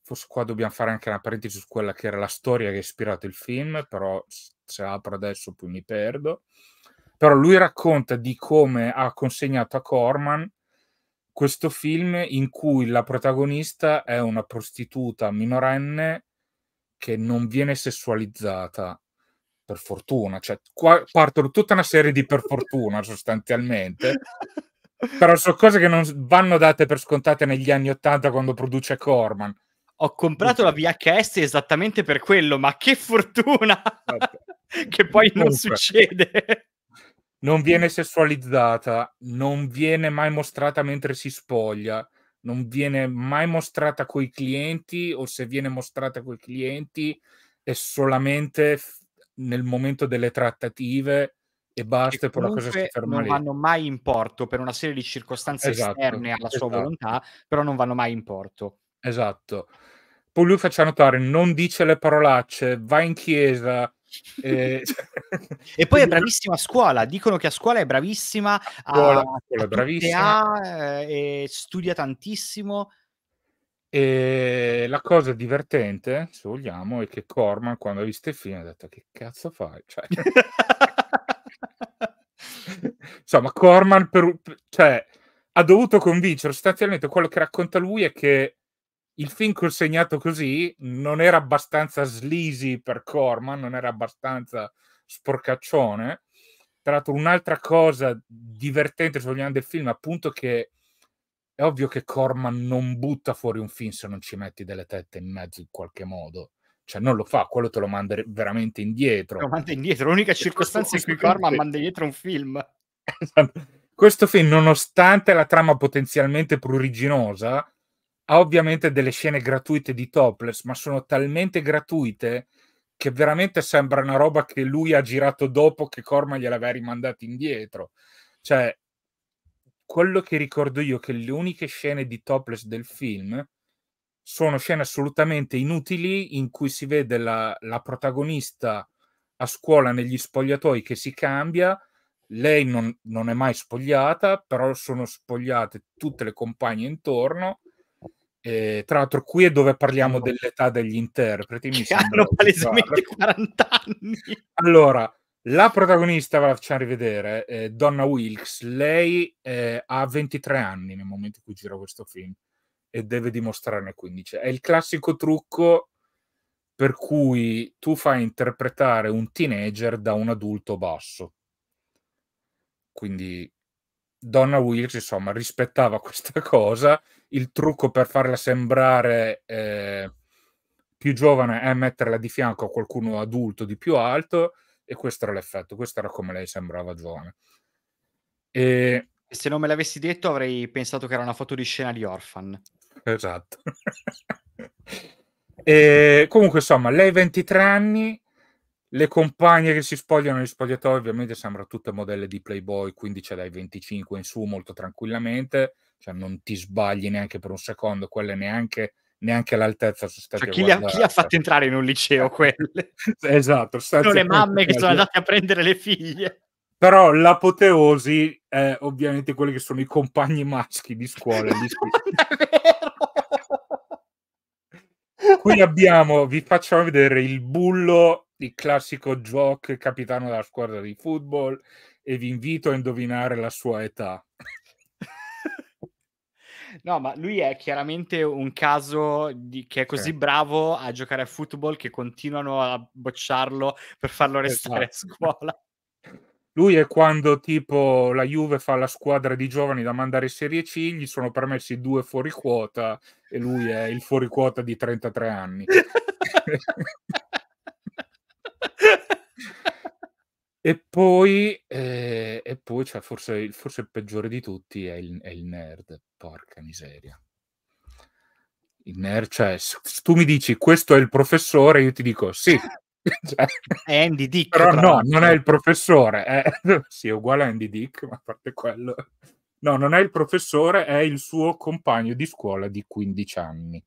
Forse qua dobbiamo fare anche una parentesi su quella che era la storia che ha ispirato il film, però se apro adesso poi mi perdo. Però lui racconta di come ha consegnato a Corman questo film in cui la protagonista è una prostituta minorenne che non viene sessualizzata per fortuna, cioè qua partono tutta una serie di per fortuna sostanzialmente, però sono cose che non vanno date per scontate negli anni 80 quando produce Corman. Ho comprato la VHS esattamente per quello, ma che fortuna che poi non succede non viene sessualizzata, non viene mai mostrata mentre si spoglia, non viene mai mostrata coi clienti o se viene mostrata coi clienti è solamente f- nel momento delle trattative e basta e poi la cosa si ferma non lì. vanno mai in porto per una serie di circostanze esatto, esterne alla esatto. sua volontà però non vanno mai in porto esatto poi lui faccia notare non dice le parolacce va in chiesa e... e... poi è bravissima a scuola. Dicono che a scuola è bravissima, scuola, a, scuola, a bravissima. A, eh, studia tantissimo. E la cosa divertente, se vogliamo, è che Corman, quando ha visto il film, ha detto: Che cazzo fai? Cioè... Insomma, Corman per... cioè, ha dovuto convincere sostanzialmente quello che racconta lui è che il film consegnato così non era abbastanza sleazy per Corman, non era abbastanza sporcaccione. Tra l'altro, un'altra cosa divertente, se vogliamo, del film, appunto, che è ovvio che Corman non butta fuori un film se non ci metti delle tette in mezzo in qualche modo. Cioè, non lo fa, quello te lo manda veramente indietro. Lo manda indietro, l'unica circostanza in cui Corman manda indietro un film. Esatto. questo film, nonostante la trama potenzialmente pruriginosa, ha ovviamente delle scene gratuite di topless, ma sono talmente gratuite che veramente sembra una roba che lui ha girato dopo che Corma gliel'aveva rimandata indietro. Cioè, quello che ricordo io che le uniche scene di topless del film sono scene assolutamente inutili in cui si vede la, la protagonista a scuola negli spogliatoi che si cambia, lei non, non è mai spogliata, però sono spogliate tutte le compagne intorno eh, tra l'altro qui è dove parliamo no. dell'età degli interpreti. Mi che hanno palesemente 40 anni. Allora, la protagonista, ve la facciamo rivedere, eh, Donna Wilkes, lei eh, ha 23 anni nel momento in cui gira questo film e deve dimostrarne 15. È il classico trucco per cui tu fai interpretare un teenager da un adulto basso. Quindi Donna Wills, insomma, rispettava questa cosa. Il trucco per farla sembrare eh, più giovane è metterla di fianco a qualcuno adulto di più alto, e questo era l'effetto. Questo era come lei sembrava giovane. e se non me l'avessi detto, avrei pensato che era una foto di scena di Orphan. Esatto. e, comunque, insomma, lei 23 anni, le compagne che si spogliano negli spogliatoi ovviamente sembrano tutte modelle di Playboy, quindi ce l'hai 25 in su molto tranquillamente, cioè non ti sbagli neanche per un secondo, quelle neanche, neanche all'altezza sono state cioè, chi, li ha, chi ha fatto entrare in un liceo quelle? esatto. Sono le mamme che sono andate a prendere le figlie. Però l'apoteosi è ovviamente quelli che sono i compagni maschi di scuola. Di scuola. Qui abbiamo, vi facciamo vedere il bullo il classico Jock, capitano della squadra di football, e vi invito a indovinare la sua età. No, ma lui è chiaramente un caso di, che è così okay. Eh. bravo a giocare a football che continuano a bocciarlo per farlo restare esatto. a scuola. Lui è quando tipo la Juve fa la squadra di giovani da mandare in Serie C, gli sono permessi due fuori quota e lui è il fuori quota di 33 anni. e poi, eh, e poi cioè, forse, forse, il peggiore di tutti è il, è il nerd. Porca miseria. Il nerd, cioè, se tu mi dici questo è il professore, io ti dico sì, cioè, è Andy Dick. Però no, non è il professore. È... Eh. Sì, è uguale a Andy Dick, ma a parte quello. No, non è il professore, è il suo compagno di scuola di 15 anni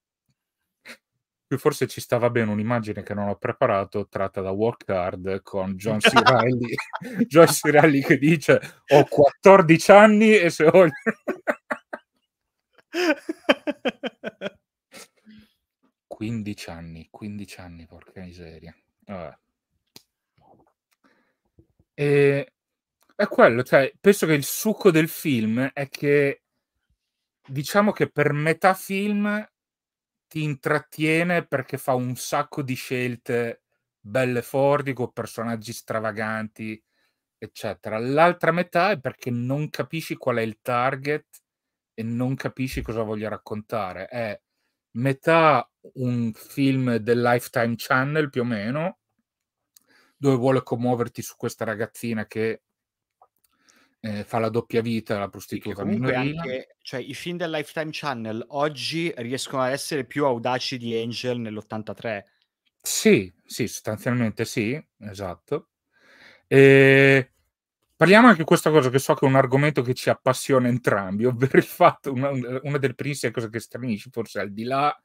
più forse ci stava bene un'immagine che non ho preparato tratta da Walk Hard con John C. Reilly, John C. Reilly che dice ho 14 anni e se voglio... Ho... 15 anni, 15 anni, porca miseria. Vabbè. E è quello, cioè, penso che il succo del film è che diciamo che per metà film ti intrattiene perché fa un sacco di scelte belle forti con personaggi stravaganti, eccetera. L'altra metà è perché non capisci qual è il target e non capisci cosa voglia raccontare. È metà un film del Lifetime Channel più o meno, dove vuole commuoverti su questa ragazzina che eh, fa la doppia vita la prostituta comunque anche, cioè, i film del Lifetime Channel oggi riescono ad essere più audaci di Angel nell'83 sì, sì, sostanzialmente sì, esatto. E ehm, parliamo anche di questa cosa che so che è un argomento che ci appassiona entrambi, ovvero il fatto, una, una delle principali cose che stranisce forse al di là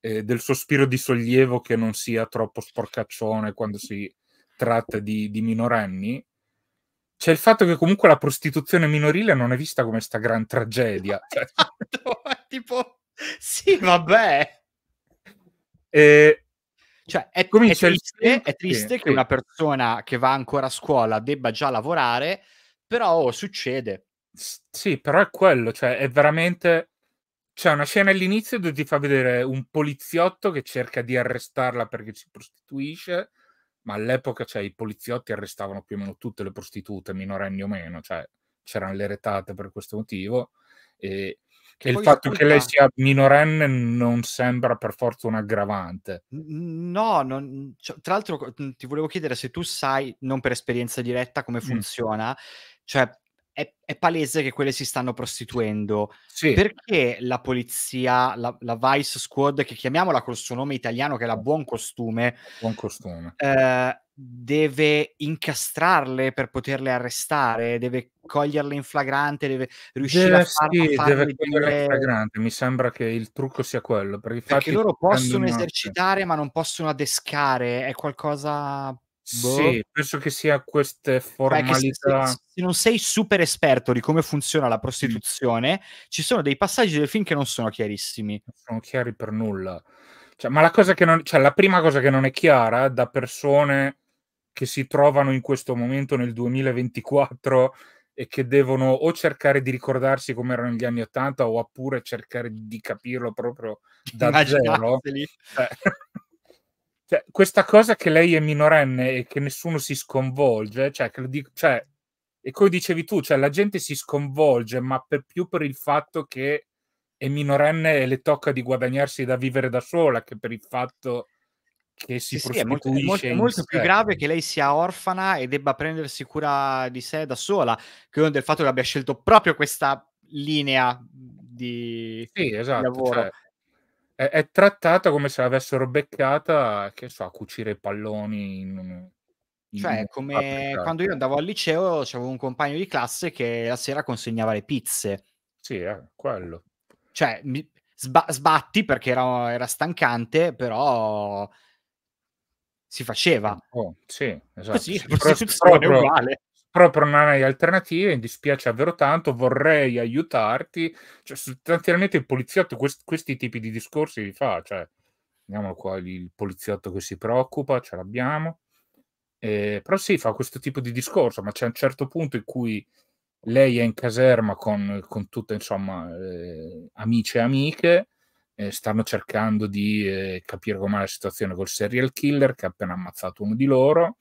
eh, del sospiro di sollievo che non sia troppo sporcaccione quando si tratta di, di minorenni, c'è il fatto che comunque la prostituzione minorile non è vista come sta gran tragedia. Esatto, tipo, sì, vabbè. E... Eh, cioè, è, è triste, è triste che, che una persona che va ancora a scuola debba già lavorare, però oh, succede. Sì, però è quello, cioè è veramente... C'è una scena all'inizio dove ti fa vedere un poliziotto che cerca di arrestarla perché si prostituisce, ma all'epoca cioè, i poliziotti arrestavano più o meno tutte le prostitute, minorenni o meno, cioè c'erano le retate per questo motivo. E, e il fatto che lei sia minorenne non sembra per forza un aggravante. No, non, cioè, tra l'altro ti volevo chiedere se tu sai, non per esperienza diretta, come funziona. Mm. Cioè, è, è, palese che quelle si stanno prostituendo. Sì. Perché la polizia, la, la, Vice Squad, che chiamiamola col suo nome italiano, che è la Buon Costume, buon costume. Eh, deve incastrarle per poterle arrestare, deve coglierle in flagrante, deve riuscire deve, a, far, sì, a deve coglierle in flagrante. Mi sembra che il trucco sia quello. Perché, perché loro possono esercitare, ma non possono adescare, è qualcosa Boh. Sì, penso che sia queste formalità. Se, se, non sei super esperto di come funziona la prostituzione, mm. ci sono dei passaggi del film che non sono chiarissimi. Non sono chiari per nulla. Cioè, ma la, cosa che non, cioè, la prima cosa che non è chiara da persone che si trovano in questo momento nel 2024 e che devono o cercare di ricordarsi come erano gli anni Ottanta oppure cercare di capirlo proprio da Immaginateli. zero. Eh. Cioè, questa cosa che lei è minorenne e che nessuno si sconvolge, cioè, dico, cioè, e come dicevi tu, cioè, la gente si sconvolge, ma per più per il fatto che è minorenne e le tocca di guadagnarsi da vivere da sola che per il fatto che si sì, prostituisce. Sì, è molto, è molto, molto più grave che lei sia orfana e debba prendersi cura di sé da sola, che del fatto che abbia scelto proprio questa linea di, sì, esatto, di lavoro. Cioè è, è trattata come se l'avessero beccata, che so, a cucire i palloni in, in Cioè, come applicato. quando io andavo al liceo, c'avevo un compagno di classe che la sera consegnava le pizze. Sì, eh, quello. Cioè, mi, sba- sbatti perché era, era stancante, però si faceva. Oh, sì, esatto. Così, la prostituzione proprio, è uguale proprio non hai alternative, mi dispiace davvero tanto, vorrei aiutarti. Cioè, sostanzialmente il poliziotto quest- questi tipi di discorsi li fa, cioè, andiamo qua, il poliziotto che si preoccupa, ce l'abbiamo. Eh, però sì, fa questo tipo di discorso, ma c'è un certo punto in cui lei è in caserma con, con tutte, insomma, eh, amici e amiche, eh, stanno cercando di eh, capire com'è la situazione col serial killer che ha appena ammazzato uno di loro.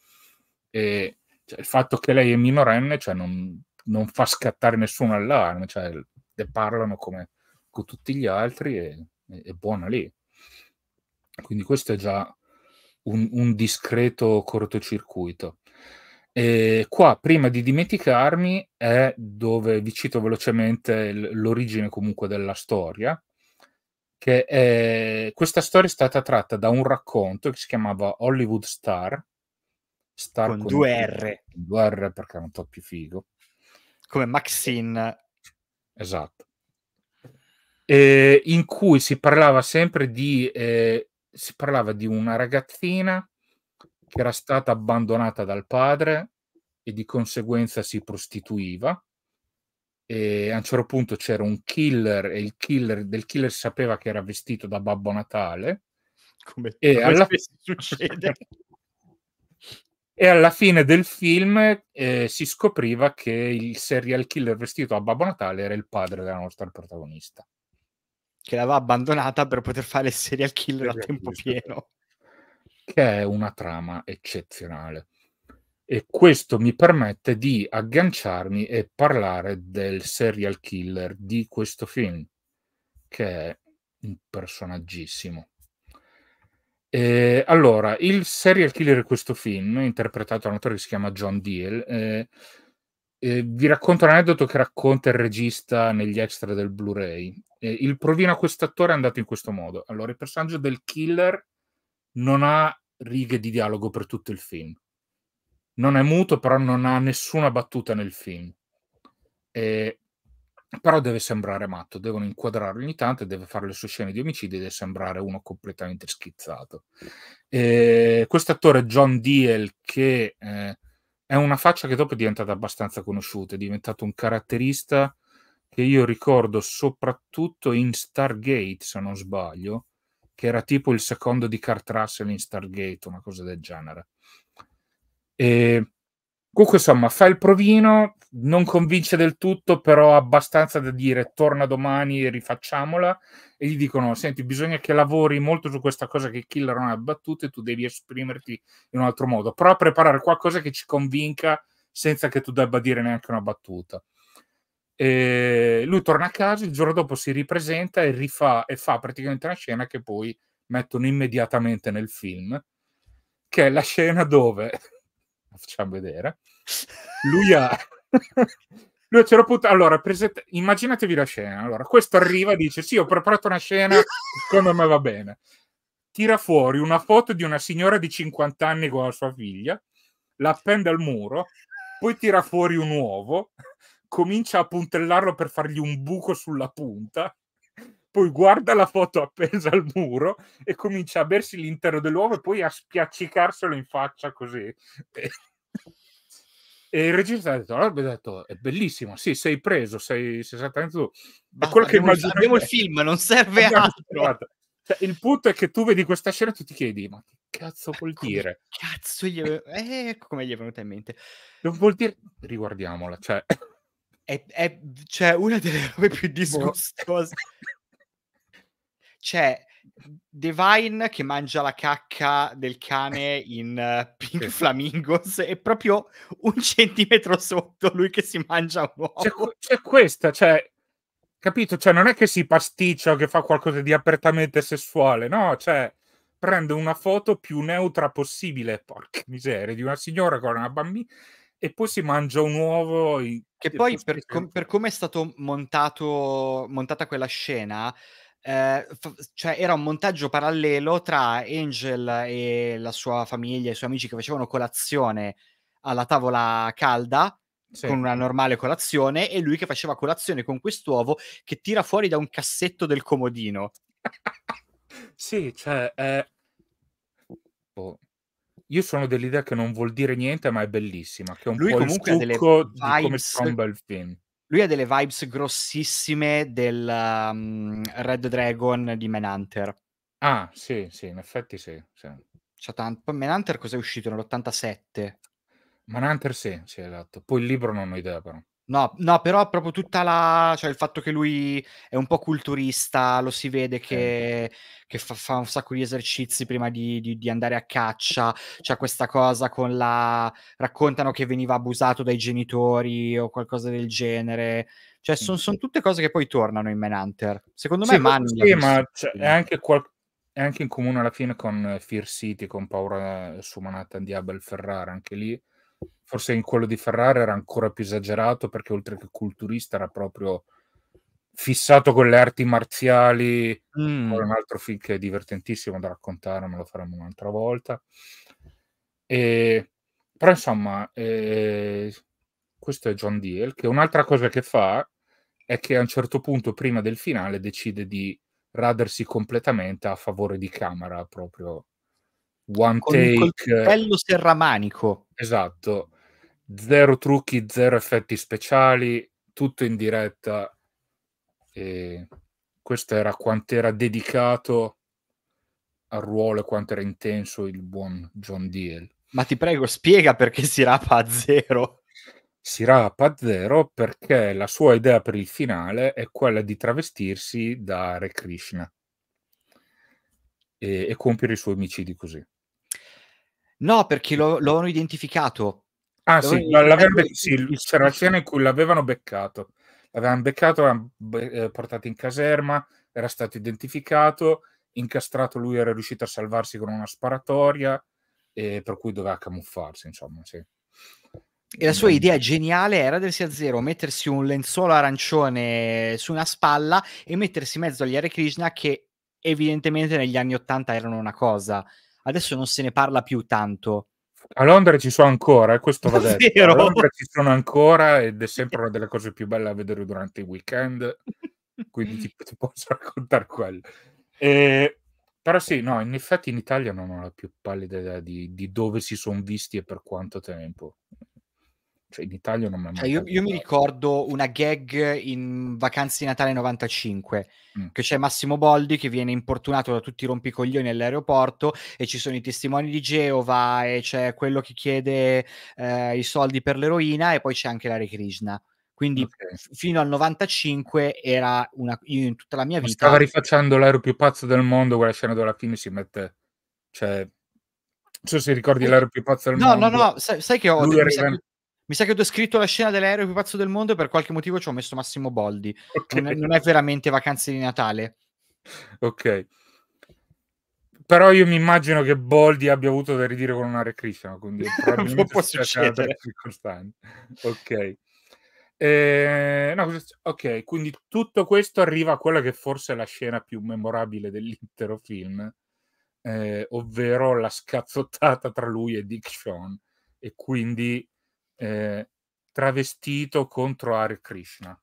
E cioè, il fatto che lei è minorenne cioè, non, non, fa scattare nessun allarme, cioè, le parlano come con tutti gli altri e è buona lì. Quindi questo è già un, un discreto cortocircuito. E qua, prima di dimenticarmi, è dove vi cito velocemente l'origine comunque della storia, che è, questa storia è stata tratta da un racconto che si chiamava Hollywood Star, Star con, con due R. Con due R perché è un po' più figo. Come Maxine. Esatto. Eh, in cui si parlava sempre di... Eh, si parlava di una ragazzina che era stata abbandonata dal padre e di conseguenza si prostituiva. E a un certo punto c'era un killer e il killer del killer sapeva che era vestito da Babbo Natale. Come, e come alla... succede? e alla fine del film eh, si scopriva che il serial killer vestito a Babbo Natale era il padre della nostra protagonista. Che l'aveva abbandonata per poter fare il serial killer serial a tempo killer. pieno. Che è una trama eccezionale. E questo mi permette di agganciarmi e parlare del serial killer di questo film, che è un personaggissimo. Eh, allora, il serial killer di questo film, interpretato da un attore che si chiama John Deal, eh, eh, vi racconto un aneddoto che racconta il regista negli extra del Blu-ray. Eh, il provino a quest'attore è andato in questo modo. Allora, il personaggio del killer non ha righe di dialogo per tutto il film. Non è muto, però non ha nessuna battuta nel film. E eh, però deve sembrare matto, devono inquadrarlo ogni tanto, deve fare le sue scene di omicidi, deve sembrare uno completamente schizzato. Ehm, Questo attore John Diel, che eh, è una faccia che dopo è diventata abbastanza conosciuta, è diventato un caratterista che io ricordo soprattutto in Stargate, se non sbaglio, che era tipo il secondo di Kurt Russell in Stargate, una cosa del genere. E ehm, Comunque, insomma, fa il provino, non convince del tutto, però abbastanza da dire torna domani e rifacciamola. E gli dicono: Senti, bisogna che lavori molto su questa cosa che Killer non ha battuto e tu devi esprimerti in un altro modo. Prova a preparare qualcosa che ci convinca senza che tu debba dire neanche una battuta. E lui torna a casa, il giorno dopo si ripresenta e rifà e fa praticamente una scena che poi mettono immediatamente nel film, che è la scena dove lo facciamo vedere. Lui ha... Lui c'era appunto. Allora, presenta... immaginatevi la scena. Allora, questo arriva e dice: Sì, ho preparato una scena, secondo me va bene. Tira fuori una foto di una signora di 50 anni con la sua figlia, la appende al muro, poi tira fuori un uovo, comincia a puntellarlo per fargli un buco sulla punta poi guarda la foto appesa al muro e comincia a bersi l'intero dell'uovo e poi a spiaccicarselo in faccia così. E il regista ha detto, allora, ah, detto è bellissimo, sì, sei preso, sei, sei esattamente tu. Ma quello che immagino... Abbiamo il film, non serve altro. Cioè, il punto è che tu vedi questa scena e tu ti chiedi, ma che cazzo vuol dire? Cazzo, gli è... eh, ecco come gli è venuta in mente. Non vuol dire... Riguardiamola, cioè... È, è cioè, una delle robe più boh. disgustose c'è Divine che mangia la cacca del cane in uh, Pink Flamingos e proprio un centimetro sotto lui che si mangia un uovo. C'è, c'è questa, cioè, capito? Cioè, non è che si pasticcia o che fa qualcosa di apertamente sessuale, no? Cioè, prende una foto più neutra possibile, porca miseria, di una signora con una bambina e poi si mangia un uovo. In... Che poi, per, com- per come è stato montato, montata quella scena, eh, cioè era un montaggio parallelo tra Angel e la sua famiglia, i suoi amici che facevano colazione alla tavola calda sì. con una normale colazione e lui che faceva colazione con quest'uovo che tira fuori da un cassetto del comodino. sì, cioè... Eh... Oh. Io sono dell'idea che non vuol dire niente, ma è bellissima. Che è un lui po' comunque il ha delle vibes... di come un bel film lui ha delle vibes grossissime del um, Red Dragon di Manhunter. Ah, sì, sì, in effetti sì. sì. C'è tanto. Manhunter cos'è uscito nell'87? Manhunter sì, sì, esatto. Poi il libro non ho idea però. No, no, però proprio tutta la... cioè il fatto che lui è un po' culturista, lo si vede che, certo. che fa, fa, un sacco di esercizi prima di, di, di andare a caccia, c'è questa cosa con la... raccontano che veniva abusato dai genitori o qualcosa del genere, cioè sono son tutte cose che poi tornano in Manhunter. Secondo me sì, Mann... Sì, ma è anche, qual- è anche in comune alla fine con Fear City, con Paura su Manhattan di Abel Ferrara, anche lì Forse in quello di Ferrari era ancora più esagerato perché oltre che culturista era proprio fissato con le arti marziali. Mm. un altro film che è divertentissimo da raccontare, me lo faremo un'altra volta. E... Però insomma, eh... questo è John Deal, che un'altra cosa che fa è che a un certo punto, prima del finale, decide di radersi completamente a favore di Camera proprio One con take. bello coltello serramanico. Esatto. Zero trucchi, zero effetti speciali, tutto in diretta. E questo era quanto era dedicato al ruolo e quanto era intenso il buon John Deal. Ma ti prego, spiega perché si rapa a zero. Si rapa a zero perché la sua idea per il finale è quella di travestirsi da Hare Krishna e, e compiere i suoi omicidi così. No, perché lo, lo avevano identificato. Ah lo sì, l'avevano, sì, c'era la scena in cui l'avevano beccato. L'avevano beccato, l'avevano eh, portato in caserma, era stato identificato, incastrato lui era riuscito a salvarsi con una sparatoria, eh, per cui doveva camuffarsi, insomma, sì. E la sua ehm. idea geniale era del a zero, mettersi un lenzuolo arancione su una spalla e mettersi in mezzo agli Hare Krishna che evidentemente negli anni 80 erano una cosa. Adesso non se ne parla più tanto. A Londra ci sono ancora, eh, questo va detto. Vero? A Londra ci sono ancora ed è sempre una delle cose più belle a vedere durante i weekend, quindi ti, ti posso raccontare quello. E, però sì, no, in effetti in Italia non ho la più pallida idea di, di dove si sono visti e per quanto tempo. Cioè, in Italia non mi è cioè, Io, io, mi ricordo una gag in Vacanze di Natale 95, mm. che c'è Massimo Boldi che viene importunato da tutti i rompicoglioni all'aeroporto e ci sono i testimoni di Geova e c'è quello che chiede eh, i soldi per l'eroina e poi c'è anche Hare Krishna. Quindi okay. fino al 95 era una. Io in tutta la mia vita. Stava rifacendo l'aereo più pazzo del mondo, quella scena dove alla fine si mette. Cioè, non so se ricordi eh, l'aereo più pazzo del no, mondo. No, no, no, sai, sai che ho... Lui era sempre... Mi sa che ho descritto la scena dell'aereo più pazzo del mondo e per qualche motivo ci ho messo Massimo Boldi. Okay. Non, è, non è veramente vacanze di Natale. Ok. Però io mi immagino che Boldi abbia avuto da ridire con una Krishna, quindi probabilmente può succedere. Ok. Eh, no, ok, quindi tutto questo arriva a quella che forse è la scena più memorabile dell'intero film, eh, ovvero la scazzottata tra lui e Dick Sean, e quindi eh, travestito contro Hare Krishna.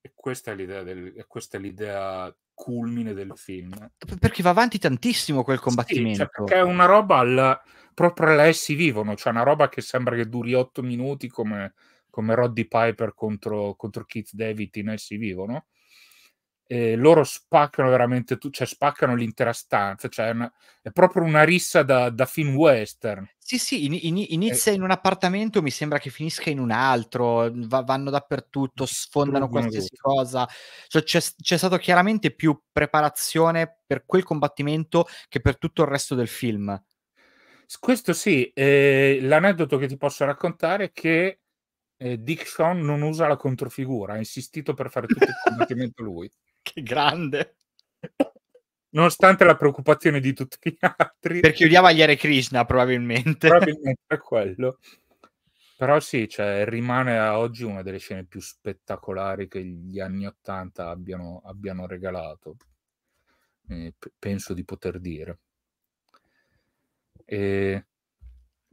E questa è l'idea, del, questa è l'idea culmine del film. Perché va avanti tantissimo quel combattimento. Sì, cioè è una roba al, proprio lei si vivono, cioè una roba che sembra che duri otto minuti come, come Roddy Piper contro, contro Keith David in Essi vivono, eh, loro spaccano veramente tutto, cioè spaccano l'intera stanza, cioè una, è proprio una rissa da, da film western. Sì, sì, in, in, inizia eh, in un appartamento, mi sembra che finisca in un altro, va, vanno dappertutto, sfondano qualsiasi cosa, cioè, c'è, c'è stata chiaramente più preparazione per quel combattimento che per tutto il resto del film. Questo sì, eh, l'aneddoto che ti posso raccontare è che eh, Dick Sean non usa la controfigura, ha insistito per fare tutto il combattimento lui che grande. Nonostante la preoccupazione di tutti gli altri. Perché odiava gli Hare Krishna, probabilmente. Probabilmente è quello. Però sì, cioè, rimane a oggi una delle scene più spettacolari che gli anni Ottanta abbiano, abbiano regalato. Eh, penso di poter dire. E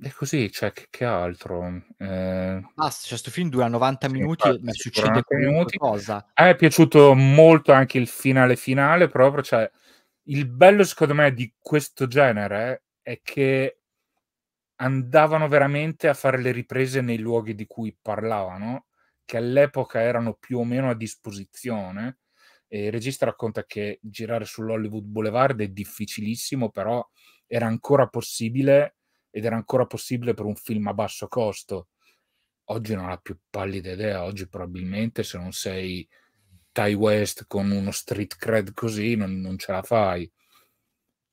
è così, cioè, che, che altro? Eh... Basta, cioè, questo film dura 90 sì, minuti e ma succede qualcosa. A me è piaciuto molto anche il finale finale, proprio, cioè, il bello secondo me di questo genere è che andavano veramente a fare le riprese nei luoghi di cui parlavano, che all'epoca erano più o meno a disposizione. E il regista racconta che girare sull'Hollywood Boulevard è difficilissimo, però era ancora possibile ed era ancora possibile per un film a basso costo. Oggi non ha più pallida idea, oggi probabilmente se non sei Ty West con uno street cred così non, non ce la fai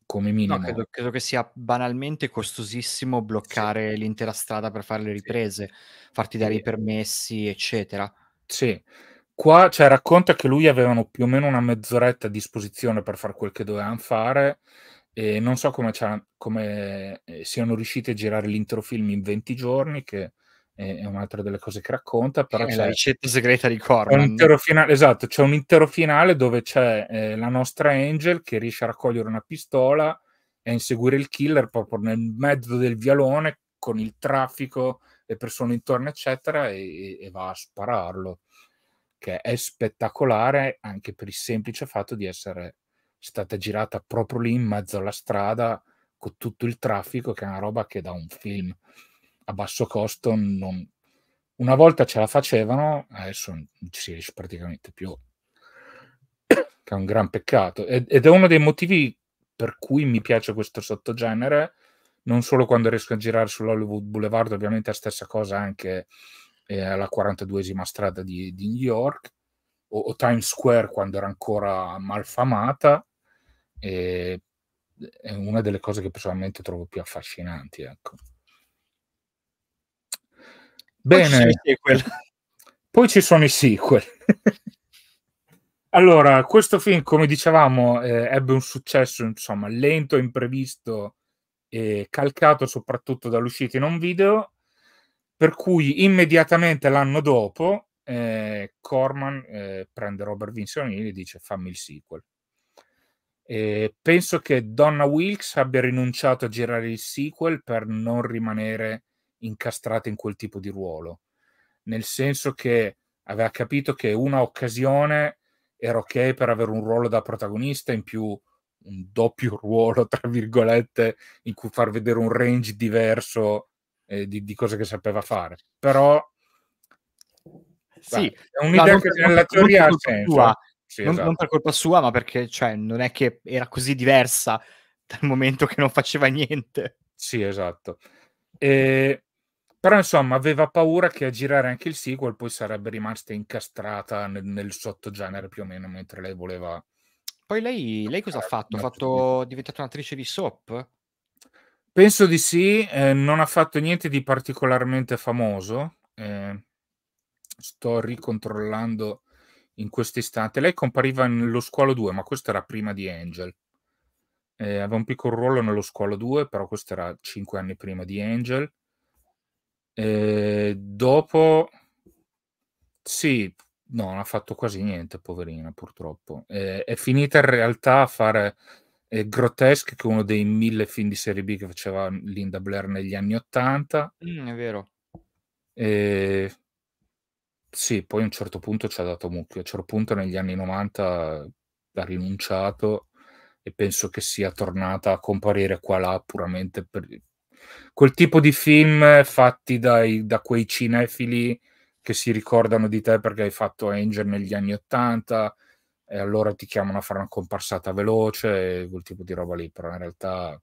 come minimo. No, credo, credo, che sia banalmente costosissimo bloccare sì. l'intera strada per fare le riprese, sì. farti dare sì. i permessi, eccetera. Sì, qua cioè, racconta che lui avevano più o meno una mezz'oretta a disposizione per fare quel che dovevano fare e non so come, come eh, siano riusciti a girare l'intero film in 20 giorni, che è, è un'altra delle cose che racconta. Però è c'è, la ricetta segreta di Corman. Finale, esatto, c'è un intero finale dove c'è eh, la nostra Angel che riesce a raccogliere una pistola e a inseguire il killer proprio nel mezzo del vialone con il traffico, le persone intorno, eccetera, e, e va a spararlo. Che è spettacolare anche per il semplice fatto di essere è stata girata proprio lì in mezzo alla strada con tutto il traffico, che è una roba che da un film a basso costo non... Una volta ce la facevano, adesso non ci riesce praticamente più, che è un gran peccato. Ed è uno dei motivi per cui mi piace questo sottogenere, non solo quando riesco a girare sull'Hollywood Boulevard, ovviamente la stessa cosa anche eh, alla 42esima strada di, di New York, o, o Times Square quando era ancora malfamata e, è una delle cose che personalmente trovo più affascinanti. Ecco. Bene. Poi ci, Poi ci sono i sequel. allora, questo film, come dicevamo, eh, ebbe un successo, insomma, lento, imprevisto e calcato soprattutto dall'uscita in un video, per cui immediatamente l'anno dopo eh, Corman eh, prende Robert Vinzionini e gli dice fammi il sequel. E penso che Donna Wilkes abbia rinunciato a girare il sequel per non rimanere incastrata in quel tipo di ruolo, nel senso che aveva capito che una occasione era ok per avere un ruolo da protagonista in più un doppio ruolo, tra virgolette, in cui far vedere un range diverso eh, di, di, cose che sapeva fare. Però sì, è un'idea no, che per, nella teoria ha senso. Sì, non, esatto. non, per esatto. colpa sua, ma perché cioè, non è che era così diversa dal momento che non faceva niente. Sì, esatto. E... Però insomma aveva paura che a girare anche il sequel poi sarebbe rimasta incastrata nel, nel sottogenere più o meno mentre lei voleva... Poi lei, lei cosa ha fatto? Ha fatto... diventata un'attrice di soap? Penso di sì, eh, non ha fatto niente di particolarmente famoso. Eh, sto ricontrollando in questo istante. Lei compariva nello squalo 2, ma questo era prima di Angel. Eh, aveva un piccolo ruolo nello squalo 2, però questo era 5 anni prima di Angel. Eh, dopo, sì, no, non ha fatto quasi niente, poverina, purtroppo. Eh, è finita in realtà a fare eh, Grotesque, che è uno dei mille film di serie B che faceva Linda Blair negli anni 80. Mm, è vero. Eh, sì, poi a un certo punto ci ha dato mucchio. A un certo punto negli anni 90 ha rinunciato e penso che sia tornata a comparire qua là puramente per quel tipo di film fatti dai, da quei cinefili che si ricordano di te perché hai fatto Angel negli anni 80 e allora ti chiamano a fare una comparsata veloce e quel tipo di roba lì, però in realtà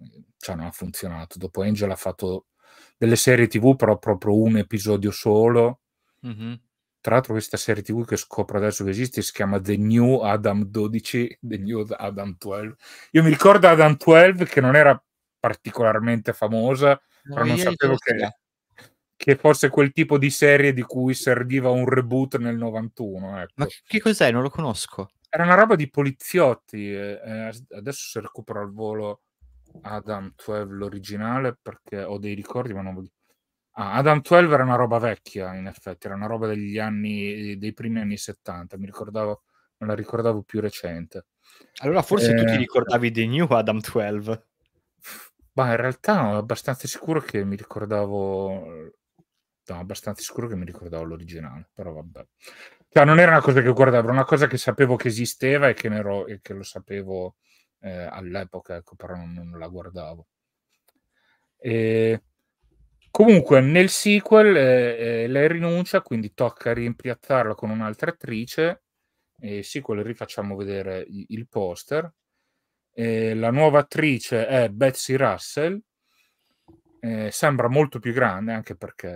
eh, cioè, non ha funzionato. Dopo Angel ha fatto delle serie tv, però proprio un episodio solo Mm-hmm. Tra l'altro questa serie TV che scopro adesso che esiste si chiama The New Adam 12, The New Adam 12. Io mi ricordo Adam 12 che non era particolarmente famosa, no, però non sapevo che, che, fosse quel tipo di serie di cui serviva un reboot nel 91. Ecco. Ma che cos'è? Non lo conosco. Era una roba di poliziotti, eh, eh adesso se recupero al volo Adam 12 l'originale perché ho dei ricordi ma non voglio... Ah, Adam 12 era una roba vecchia, in effetti, era una roba degli anni, dei primi anni 70, mi ricordavo, non la ricordavo più recente. Allora forse eh... tu ti eh, ricordavi di New Adam 12? Ma in realtà no, abbastanza sicuro che mi ricordavo no, abbastanza sicuro che mi ricordavo l'originale, però vabbè. Cioè, non era una cosa che guardavo, era una cosa che sapevo che esisteva e che, ero, e che lo sapevo eh, all'epoca, ecco, però non, non la guardavo. E Comunque, nel sequel eh, eh, lei rinuncia, quindi tocca rimpiazzarla con un'altra attrice. E sequel rifacciamo vedere il poster. Eh, la nuova attrice è Betsy Russell. Eh, sembra molto più grande anche perché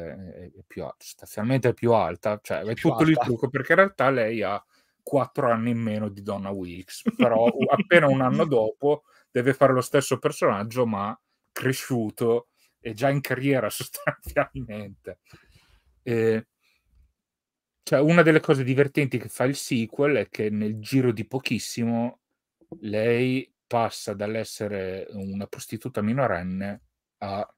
è più, sostanzialmente è più alta, cioè è tutto alta. il trucco perché in realtà lei ha quattro anni in meno di Donna Wilkes, però appena un anno dopo deve fare lo stesso personaggio ma cresciuto è già in carriera sostanzialmente. E, cioè, una delle cose divertenti che fa il sequel è che nel giro di pochissimo lei passa dall'essere una prostituta minorenne a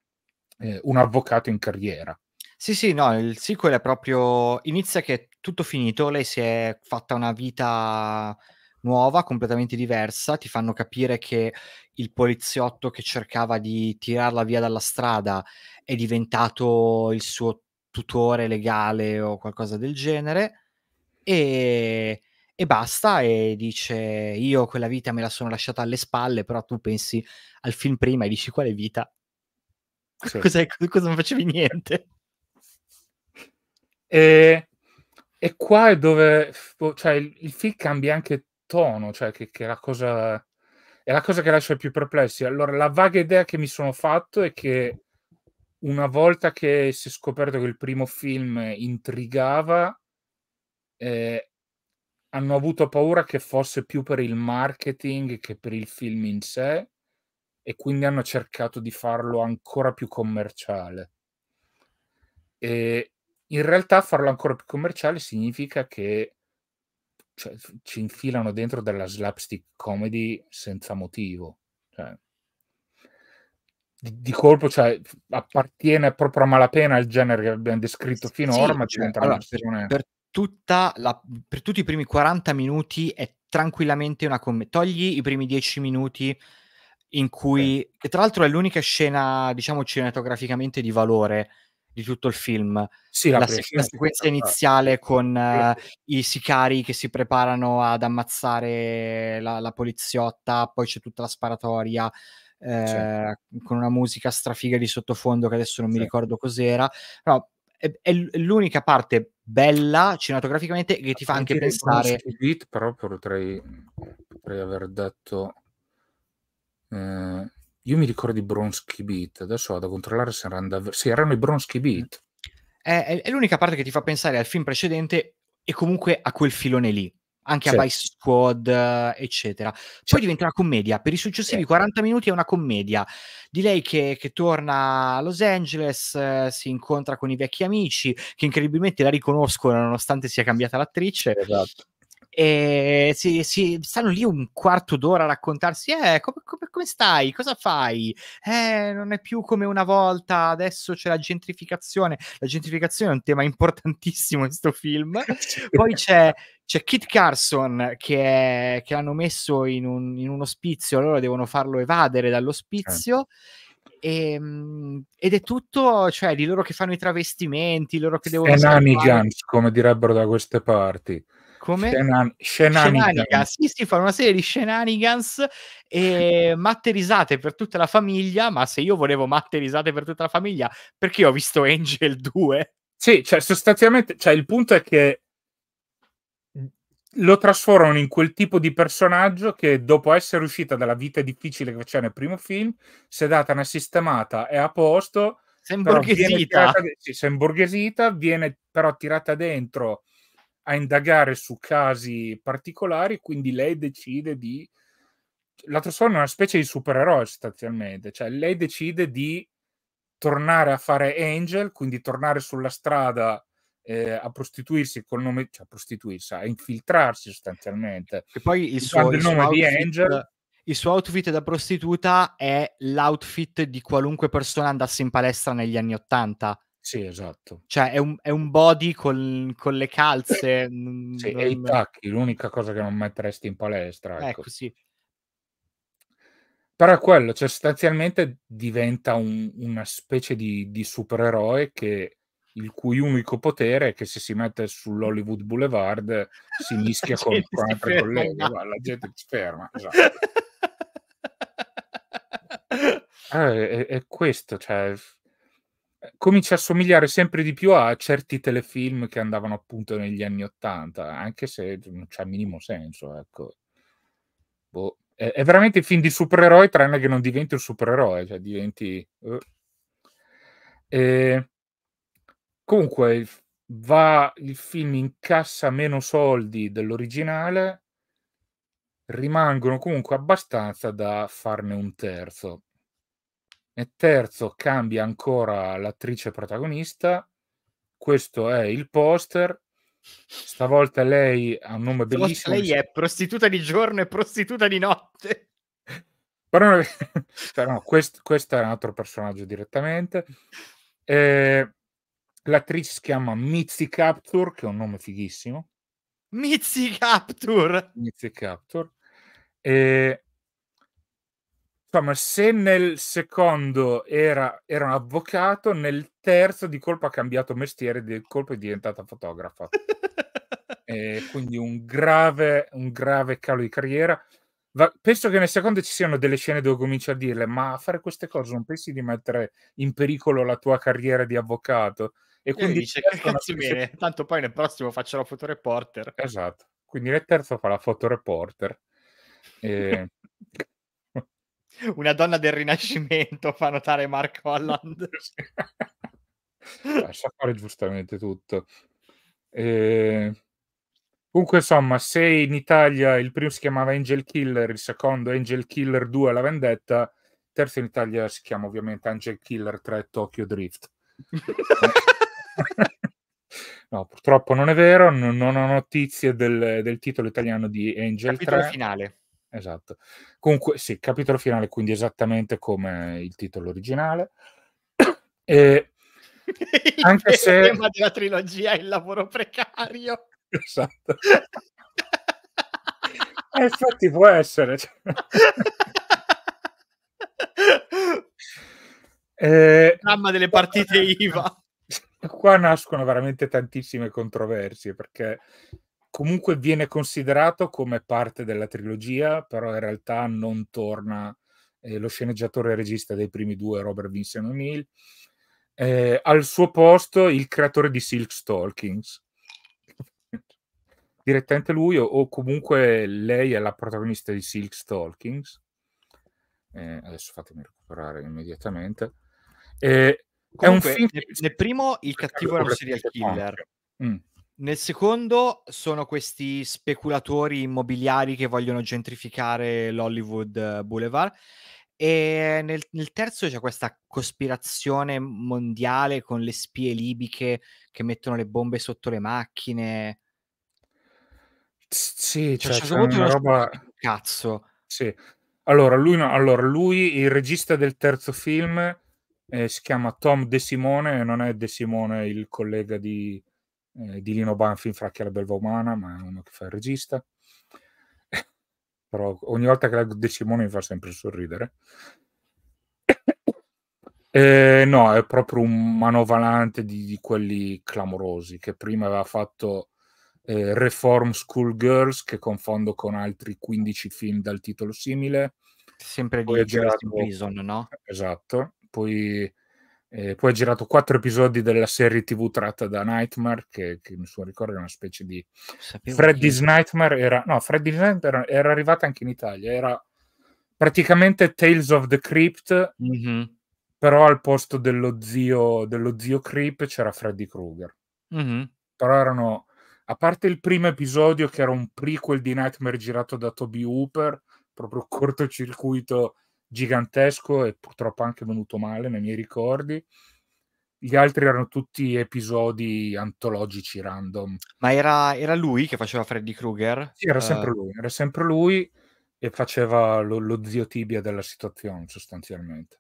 eh, un avvocato in carriera. Sì, sì, no, il sequel è proprio inizia che è tutto finito, lei si è fatta una vita nuova, completamente diversa, ti fanno capire che il poliziotto che cercava di tirarla via dalla strada è diventato il suo tutore legale o qualcosa del genere e, e basta e dice io quella vita me la sono lasciata alle spalle però tu pensi al film prima e dici quale vita sì. cosa, cosa non facevi niente e, e qua è dove boh, cioè, il, il film cambia anche tono cioè che, che la cosa è la cosa che lascia più perplessi. Allora, la vaga idea che mi sono fatto è che una volta che si è scoperto che il primo film intrigava, eh, hanno avuto paura che fosse più per il marketing che per il film in sé e quindi hanno cercato di farlo ancora più commerciale. E in realtà farlo ancora più commerciale significa che cioè, ci infilano dentro della slapstick comedy senza motivo. Cioè, di, di, colpo cioè, appartiene proprio a malapena al genere che abbiamo descritto finora, sì, ma cioè, diventa allora, una stagione... Per, per, la, per tutti i primi 40 minuti è tranquillamente una commedia. Togli i primi 10 minuti in cui, sì. che tra l'altro è l'unica scena, diciamo, cinematograficamente di valore di tutto il film. Sì, la, la, se- la sequenza iniziale con uh, i sicari che si preparano ad ammazzare la, la poliziotta, poi c'è tutta la sparatoria. Eh, certo. con una musica strafiga di sottofondo che adesso non mi certo. ricordo cos'era, però è, è, l'unica parte bella cinematograficamente che ti fa anche pensare. Beat, però potrei, potrei aver detto. Eh io mi ricordo i Bronsky Beat, adesso vado a controllare se erano, dav- sì, erano i Bronsky Beat. È, è, l'unica parte che ti fa pensare al film precedente e comunque a quel filone lì, anche certo. a Vice Squad, eccetera. Poi certo. diventa una commedia, per i successivi certo. 40 minuti è una commedia di lei che, che torna a Los Angeles, eh, si incontra con i vecchi amici, che incredibilmente la riconoscono nonostante sia cambiata l'attrice. Esatto e si, si, stanno lì un quarto d'ora a raccontarsi eh, come, come, come, stai, cosa fai eh, non è più come una volta adesso c'è la gentrificazione la gentrificazione è un tema importantissimo in questo film poi c'è, c'è Kit Carson che, è, che l'hanno messo in un, in un, ospizio allora devono farlo evadere dall'ospizio certo. eh. E, ed è tutto, cioè, di loro che fanno i travestimenti, loro che devono... Enani come direbbero da queste parti come Shenan- shenanigans. shenanigans. Sì, sì, fanno una serie di shenanigans e matte risate per tutta la famiglia, ma se io volevo matte risate per tutta la famiglia, perché ho visto Angel 2? Sì, cioè sostanzialmente, cioè, il punto è che lo trasformano in quel tipo di personaggio che dopo essere uscita dalla vita difficile che c'è nel primo film, si è data una sistemata, e a posto, si è viene sì, imborghesita, viene però tirata dentro a indagare su casi particolari, quindi lei decide di... La Transformer è una specie di supereroe sostanzialmente, cioè lei decide di tornare a fare Angel, quindi tornare sulla strada eh, a prostituirsi col nome, cioè a prostituirsi, a infiltrarsi sostanzialmente. E poi il suo, il il suo nome outfit, Angel. Il suo outfit da prostituta è l'outfit di qualunque persona andasse in palestra negli anni Ottanta sì, esatto. Cioè, è un, è un body col, con le calze. Sì, non... e i tacchi, l'unica cosa che non metteresti in palestra. Ecco, ecco sì. Però è quello, cioè sostanzialmente diventa un, una specie di, di supereroe che, il cui unico potere è che se si mette sull'Hollywood Boulevard si mischia con, con altri colleghi, la gente si ferma. Esatto. Ah, è, è, questo, cioè, comincia a somigliare sempre di più a certi telefilm che andavano appunto negli anni Ottanta, anche se non c'ha minimo senso, ecco. Boh. È, è veramente il film di supereroi, tranne che non diventi un supereroe, cioè diventi... Uh. E... Comunque, va, il film incassa meno soldi dell'originale, rimangono comunque abbastanza da farne un terzo e terzo cambia ancora l'attrice protagonista. Questo è il poster. Stavolta lei ha un nome bellissimo. Lei è prostituta di giorno e prostituta di notte. Però cioè, no, no questo, questo, è un altro personaggio direttamente. Eh, l'attrice si chiama Mitzi Capture, che è un nome fighissimo. Mitzi Capture! Mitzi Capture. Eh, Insomma, se nel secondo era, era un avvocato, nel terzo di colpo ha cambiato mestiere, di colpo è diventata fotografa. e quindi un grave, un grave calo di carriera. Va, penso che nel secondo ci siano delle scene dove cominci a dirle: Ma a fare queste cose non pensi di mettere in pericolo la tua carriera di avvocato? E quindi dice: Che cazzo bene, se... tanto poi nel prossimo faccio la fotoreporter. Esatto, quindi nel terzo fa la fotoreporter. E... una donna del Rinascimento, fa notare Mark Holland. Lascia fare giustamente tutto. Eh, comunque, insomma, se in Italia il primo si chiamava Angel Killer, il secondo Angel Killer 2 La Vendetta, il terzo in Italia si chiama ovviamente Angel Killer 3 Tokyo Drift. no, purtroppo non è vero, non, ho notizie del, del, titolo italiano di Angel Capitolo 3. finale esatto. Comunque, sì, capitolo finale, quindi esattamente come il titolo originale. E anche se... Il tema della trilogia è il lavoro precario. Esatto. e eh, infatti può essere. Cioè. eh, Dramma delle partite IVA. Qua nascono veramente tantissime controversie perché comunque viene considerato come parte della trilogia, però in realtà non torna eh, lo sceneggiatore e regista dei primi due, Robert Vincent O'Neill. Eh, al suo posto il creatore di Silk Stalkings, direttamente lui o, o, comunque lei è la protagonista di Silk Stalkings. Eh, adesso fatemi recuperare immediatamente. Eh, comunque, è un film... Nel, nel primo il cattivo era un serial killer. Mm. Nel secondo sono questi speculatori immobiliari che vogliono gentrificare l'Hollywood eh, Boulevard. E nel, nel, terzo c'è questa cospirazione mondiale con le spie libiche che mettono le bombe sotto le macchine. Sì, cioè, cioè, certo c'è una roba... Cazzo. Sì. Allora lui, no, allora, lui, il regista del terzo film, eh, si chiama Tom De Simone, non è De Simone il collega di eh, di Lino Banfi in Fracchia la belva umana, ma è uno che fa il regista. Però ogni volta che leggo De Simone mi fa sempre sorridere. Eh, no, è proprio un manovalante di, di, quelli clamorosi che prima aveva fatto eh, Reform School Girls, che confondo con altri 15 film dal titolo simile. Sempre di Poi Prison, no? Esatto. Poi eh, poi ha girato quattro episodi della serie TV tratta da Nightmare, che, che mi sono ricordo è una specie di... Sapevo Freddy's che... Nightmare era... No, Freddy's Nightmare era arrivata anche in Italia, era praticamente Tales of the Crypt, mm-hmm. però al posto dello zio, dello zio Creep c'era Freddy Krueger. Mm-hmm. Però erano... A parte il primo episodio, che era un prequel di Nightmare girato da Toby Hooper, proprio cortocircuito gigantesco e purtroppo anche venuto male nei miei ricordi. Gli altri erano tutti episodi antologici random. Ma era, era lui che faceva Freddy Krueger? Sì, era uh... sempre lui, era sempre lui e faceva lo, lo zio tibia della situazione sostanzialmente.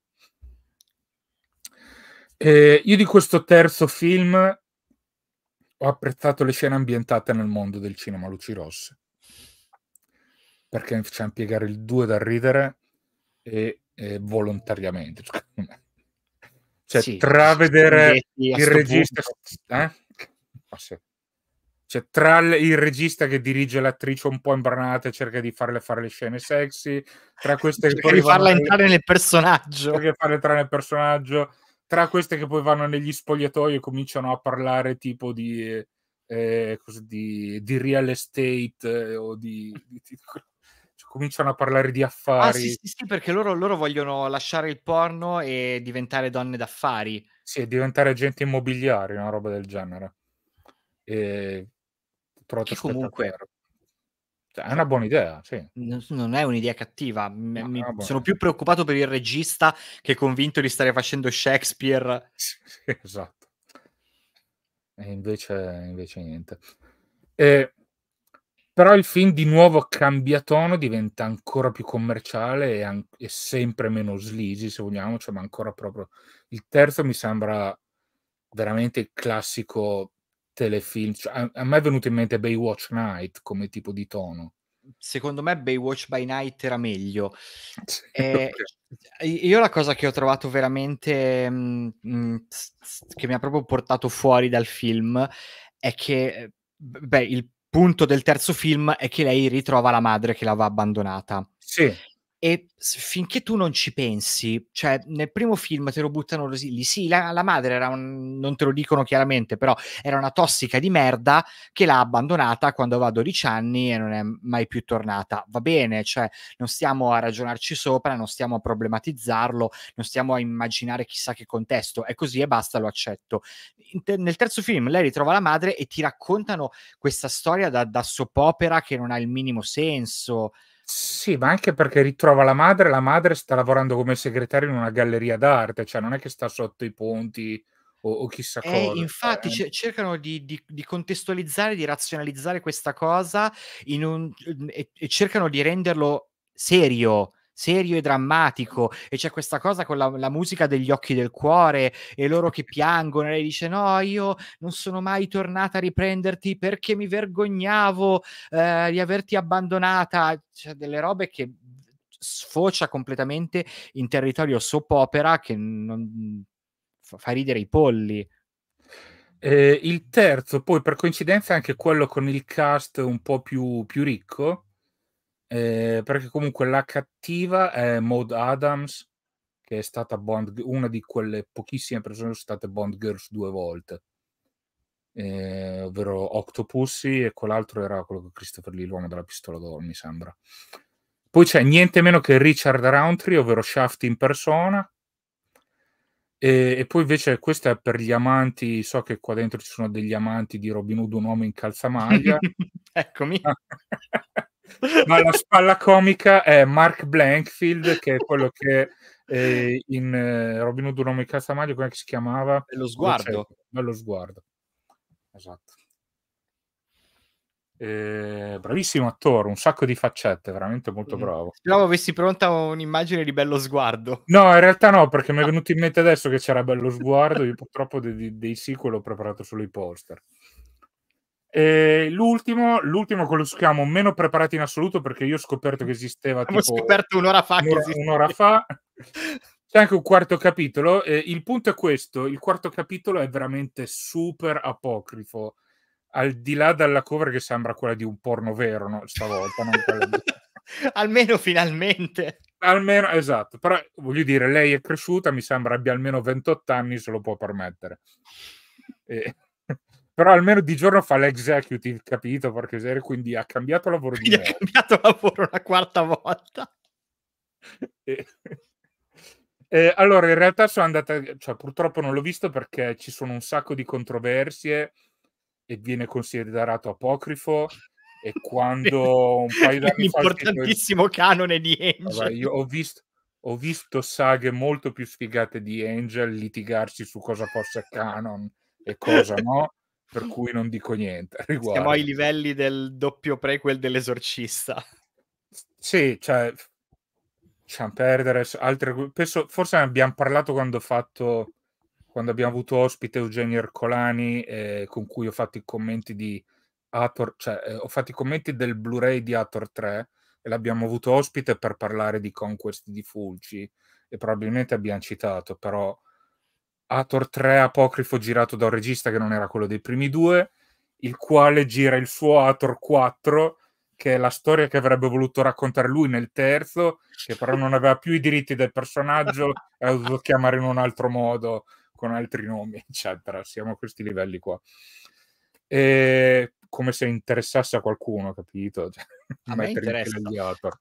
E io di questo terzo film ho apprezzato le scene ambientate nel mondo del cinema luci rosse perché c'è a impiegare il 2 da ridere e eh, volontariamente, Cioè, sì, tra vedere il regista... Eh? Cioè, tra il regista che dirige l'attrice un po' imbranata e cerca di farle fare le scene sexy, tra queste che poi farla entrare nel personaggio. Che farle entrare nel personaggio, tra queste che poi vanno negli spogliatoi e cominciano a parlare tipo di, eh, di, di real estate eh, o di, di, cominciano a parlare di affari. Ah, sì, sì, sì perché loro, loro, vogliono lasciare il porno e diventare donne d'affari. Sì, diventare agenti immobiliari, una roba del genere. E... Che comunque... Cioè, è cioè una buona idea, sì. Non è un'idea cattiva. No, Mi, sono più preoccupato per il regista che convinto di stare facendo Shakespeare. Sì, sì, esatto. E invece, invece niente. E però il film di nuovo cambia tono, diventa ancora più commerciale e, an- e sempre meno sleazy, se vogliamo, cioè, ma ancora proprio... Il terzo mi sembra veramente il classico telefilm. Cioè, a-, a me è venuto in mente Baywatch Night come tipo di tono secondo me Baywatch by Night era meglio. Eh, io la cosa che ho trovato veramente mh, mm, mh, mm, che mi ha proprio portato fuori dal film è che eh, beh, il punto del terzo film è che lei ritrova la madre che l'aveva abbandonata. Sì e finché tu non ci pensi, cioè nel primo film te lo buttano lì, sì, la, la madre era un, non te lo dicono chiaramente, però era una tossica di merda che l'ha abbandonata quando aveva 12 anni e non è mai più tornata. Va bene, cioè non stiamo a ragionarci sopra, non stiamo a problematizzarlo, non stiamo a immaginare chissà che contesto, è così e basta, lo accetto. Te, nel terzo film lei ritrova la madre e ti raccontano questa storia da, da soppopera che non ha il minimo senso. Sì, ma anche perché ritrova la madre, la madre sta lavorando come segretaria in una galleria d'arte, cioè non è che sta sotto i ponti o, o chissà eh, cosa. Infatti eh. cercano di, di, di, contestualizzare, di razionalizzare questa cosa un, e, e cercano di renderlo serio, serio e drammatico e c'è questa cosa con la, la, musica degli occhi del cuore e loro che piangono e lei dice no io non sono mai tornata a riprenderti perché mi vergognavo eh, di averti abbandonata cioè delle robe che sfocia completamente in territorio soap opera che non... fa ridere i polli eh, il terzo poi per coincidenza è anche quello con il cast un po' più, più ricco eh, perché comunque la cattiva è Maud Adams, che è stata Bond, una di quelle pochissime persone che sono state Bond Girls due volte, eh, ovvero Octopussy e quell'altro era quello che Christopher Lee, l'uomo della pistola d'oro, mi sembra. Poi c'è niente meno che Richard Roundtree, ovvero Shaft in persona, e, e, poi invece questa è per gli amanti, so che qua dentro ci sono degli amanti di Robin Hood, un uomo in calzamaglia. Eccomi. Ah. Ma la spalla comica è Mark Blankfield, che è quello che eh, in eh, Robin Hood un Roma casa Castamaglio, come si chiamava? È lo sguardo. È lo sguardo. Esatto. Eh, bravissimo attore, un sacco di faccette, veramente molto mm. bravo. Speravo avessi pronta un'immagine di bello sguardo. No, in realtà no, perché mi è venuto in mente adesso che c'era bello sguardo. Io purtroppo dei, dei sequel ho preparato solo i poster. E l'ultimo, l'ultimo, quello su cui meno preparati in assoluto perché io ho scoperto che esisteva. Abbiamo tipo, scoperto un'ora fa. Un'ora, un'ora fa. C'è anche un quarto capitolo. Eh, il punto è questo: il quarto capitolo è veramente super apocrifo. Al di là della cover che sembra quella di un porno vero, no? stavolta, non di... almeno finalmente. Almeno, esatto, però voglio dire, lei è cresciuta, mi sembra abbia almeno 28 anni, se lo può permettere. E però almeno di giorno fa l'executive, capito? Perché quindi ha cambiato lavoro quindi di ha cambiato lavoro una quarta volta. e... Eh, allora, in realtà sono andata, cioè purtroppo non l'ho visto perché ci sono un sacco di controversie e viene considerato apocrifo. E quando un paio d'anni fa. importantissimo scrivo... canone di Angel. Vabbè, io ho visto, ho visto saghe molto più sfigate di Angel litigarsi su cosa fosse canon e cosa no per cui non dico niente. Riguardo. Siamo ai livelli del doppio prequel dell'esorcista. Sì, cioè, lasciamo perdere altre... Penso, forse abbiamo parlato quando ho fatto quando abbiamo avuto ospite Eugenio Ercolani, eh, con cui ho fatto i commenti di Ator, cioè eh, ho fatto i commenti del Blu-ray di Ator 3 e l'abbiamo avuto ospite per parlare di Conquest di Fulci e probabilmente abbiamo citato, però Hathor 3 apocrifo girato da un regista che non era quello dei primi due, il quale gira il suo Hathor 4, che è la storia che avrebbe voluto raccontare lui nel terzo, che però non aveva più i diritti del personaggio e ha dovuto chiamare in un altro modo, con altri nomi, eccetera. Siamo a questi livelli qua. E come se interessasse a qualcuno, capito? Cioè, a me interessa. Gli Hathor.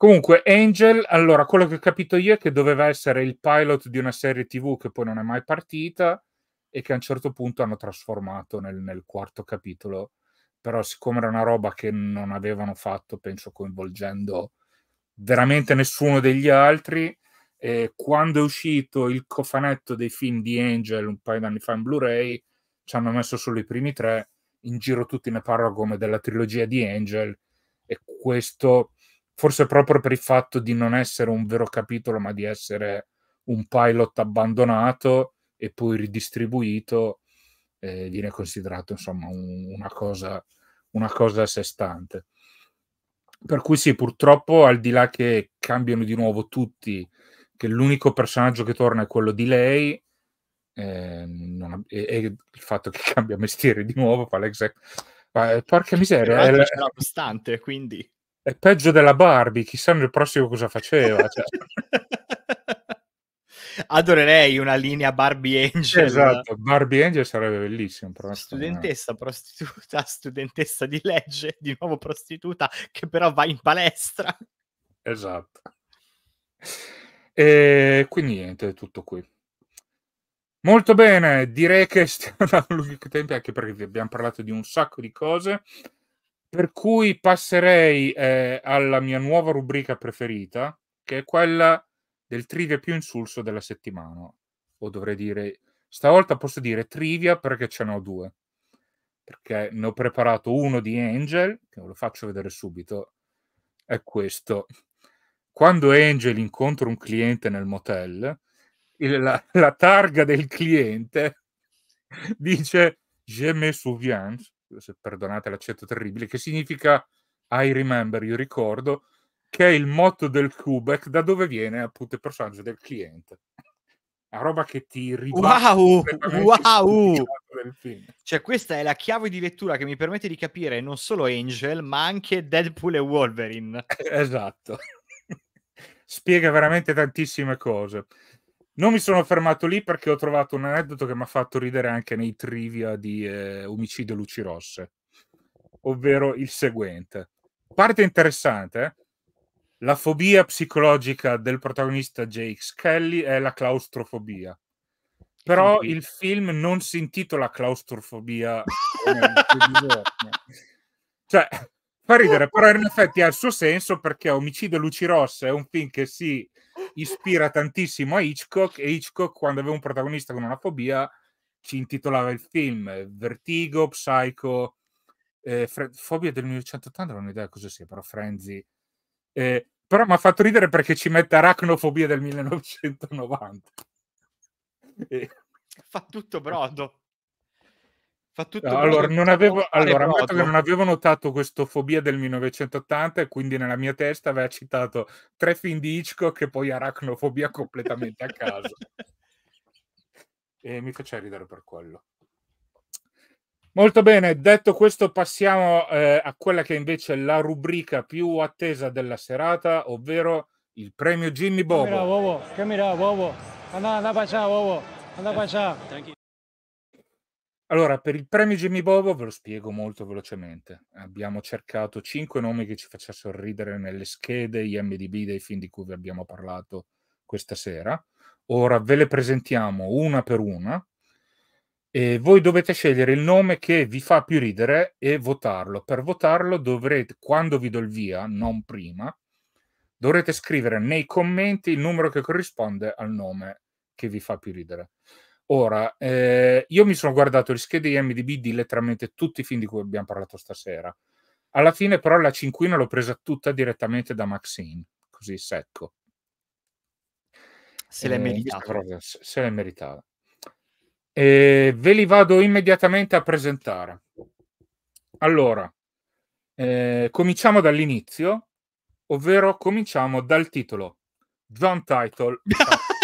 Comunque, Angel, allora, quello che ho capito io è che doveva essere il pilot di una serie TV che poi non è mai partita e che a un certo punto hanno trasformato nel, nel quarto capitolo. Però siccome era una roba che non avevano fatto, penso coinvolgendo veramente nessuno degli altri, eh, quando è uscito il cofanetto dei film di Angel un paio d'anni fa in Blu-ray, ci hanno messo solo i primi tre, in giro tutti ne parlano come della trilogia di Angel e questo forse proprio per il fatto di non essere un vero capitolo, ma di essere un pilot abbandonato e poi ridistribuito, eh, viene considerato insomma un, una, cosa, una cosa a sé stante. Per cui sì, purtroppo al di là che cambiano di nuovo tutti, che l'unico personaggio che torna è quello di lei, eh, non, e, e, il fatto che cambia mestiere di nuovo fa l'exec. Eh, porca miseria, è, la... è una costante, quindi è peggio della Barbie, chissà nel prossimo cosa faceva. Cioè. Adorerei una linea Barbie Angel. Esatto, Barbie Angel sarebbe bellissimo. studentessa, me. prostituta, studentessa di legge, di nuovo prostituta, che però va in palestra. Esatto. E quindi niente, è tutto qui. Molto bene, direi che stiamo dando lunghi tempi anche perché vi abbiamo parlato di un sacco di cose. Per cui passerei eh, alla mia nuova rubrica preferita, che è quella del trivia più insulso della settimana. O dovrei dire, stavolta posso dire trivia perché ce ne ho due. Perché ne ho preparato uno di Angel, che ve lo faccio vedere subito. È questo. Quando Angel incontra un cliente nel motel, il, la, la, targa del cliente dice Je me souviens se perdonate l'accetto terribile, che significa I remember, io ricordo, che è il motto del Kubek, da dove viene appunto il personaggio del cliente. La roba che ti ribatte wow, wow. Cioè, questa è la chiave di lettura che mi permette di capire non solo Angel, ma anche Deadpool e Wolverine. esatto. Spiega veramente tantissime cose. Non mi sono fermato lì perché ho trovato un aneddoto che mi ha fatto ridere anche nei trivia di eh, Omicidio Luci Rosse, ovvero il seguente. Parte interessante, eh? la fobia psicologica del protagonista Jake Skelly è la claustrofobia. Però il film non si intitola claustrofobia. cioè, fa ridere, però in effetti ha il suo senso perché Omicidio Luci Rosse è un film che si... Sì, ispira tantissimo a Hitchcock e Hitchcock quando aveva un protagonista con una fobia ci intitolava il film eh, Vertigo, Psycho, eh, Fre- Fobia del 1980, non ho idea cosa sia, però Frenzy. Eh, però mi ha fatto ridere perché ci mette Aracnofobia del 1990. Eh. Fa tutto brodo. Fa tutto allora, non avevo, allora ammetto che non avevo notato questo fobia del 1980 e quindi nella mia testa aveva citato tre film di Hitchcock e poi aracnofobia completamente a caso. e mi faceva ridere per quello. Molto bene, detto questo passiamo eh, a quella che invece è la rubrica più attesa della serata, ovvero il premio Jimmy Bobo. Camera, bobo, camera, bobo. Andà, andà, bacià, bobo. Andà, bacià. Eh, allora, per il premio Jimmy Bobo ve lo spiego molto velocemente. Abbiamo cercato cinque nomi che ci facessero ridere nelle schede IMDB dei film di cui vi abbiamo parlato questa sera. Ora ve le presentiamo una per una e voi dovete scegliere il nome che vi fa più ridere e votarlo. Per votarlo dovrete, quando vi do il via, non prima, dovrete scrivere nei commenti il numero che corrisponde al nome che vi fa più ridere. Ora, eh, io mi sono guardato gli schede di MDB di letteralmente tutti i film di cui abbiamo parlato stasera. Alla fine, però, la cinquina l'ho presa tutta direttamente da Maxine, così secco. Se l'è eh, meritata. Se l'è meritata. Eh, ve li vado immediatamente a presentare. Allora, eh, cominciamo dall'inizio, ovvero cominciamo dal titolo. John Title.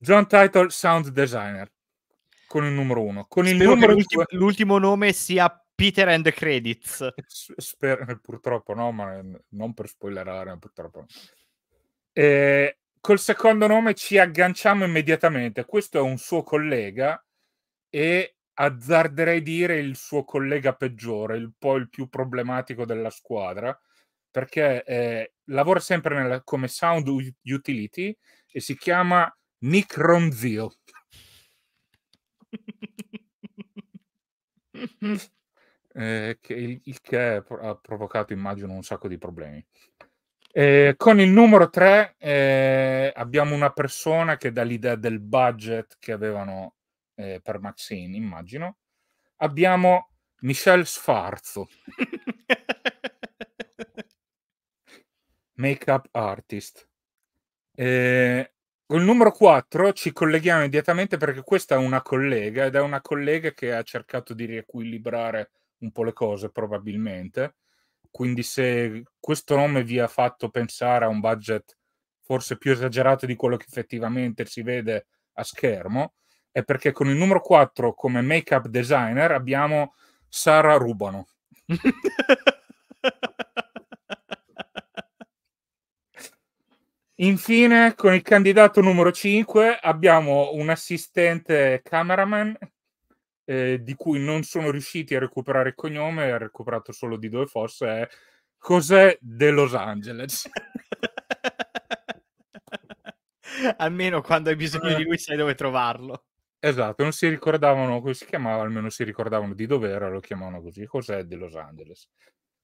John Title Sound Designer con il numero uno. Con il Spero numero l'ultimo, due... l'ultimo nome sia Peter and the Credits. Spero, eh, purtroppo no, ma eh, non per spoilerare, purtroppo. No. E eh, col secondo nome ci agganciamo immediatamente. Questo è un suo collega e azzarderei dire il suo collega peggiore, il po' il più problematico della squadra, perché eh, lavora sempre nella, come sound utility e si chiama Nick Ronzio. eh, che, il, il che ha provocato, immagino, un sacco di problemi. Eh, con il numero 3 eh, abbiamo una persona che dà l'idea del budget che avevano eh, per Maxine, immagino. Abbiamo Michel Sfarzo, make-up artist. Eh, Col numero 4 ci colleghiamo immediatamente perché questa è una collega ed è una collega che ha cercato di riequilibrare un po' le cose probabilmente. Quindi se questo nome vi ha fatto pensare a un budget forse più esagerato di quello che effettivamente si vede a schermo, è perché con il numero 4 come make-up designer abbiamo Sara Rubano. Infine, con il candidato numero 5 abbiamo un assistente cameraman eh, di cui non sono riusciti a recuperare il cognome, ha recuperato solo di dove fosse, è José de Los Angeles. almeno quando hai bisogno di eh. lui sai dove trovarlo. Esatto, non si ricordavano come si chiamava, almeno si ricordavano di dove era, lo chiamavano così, José de Los Angeles.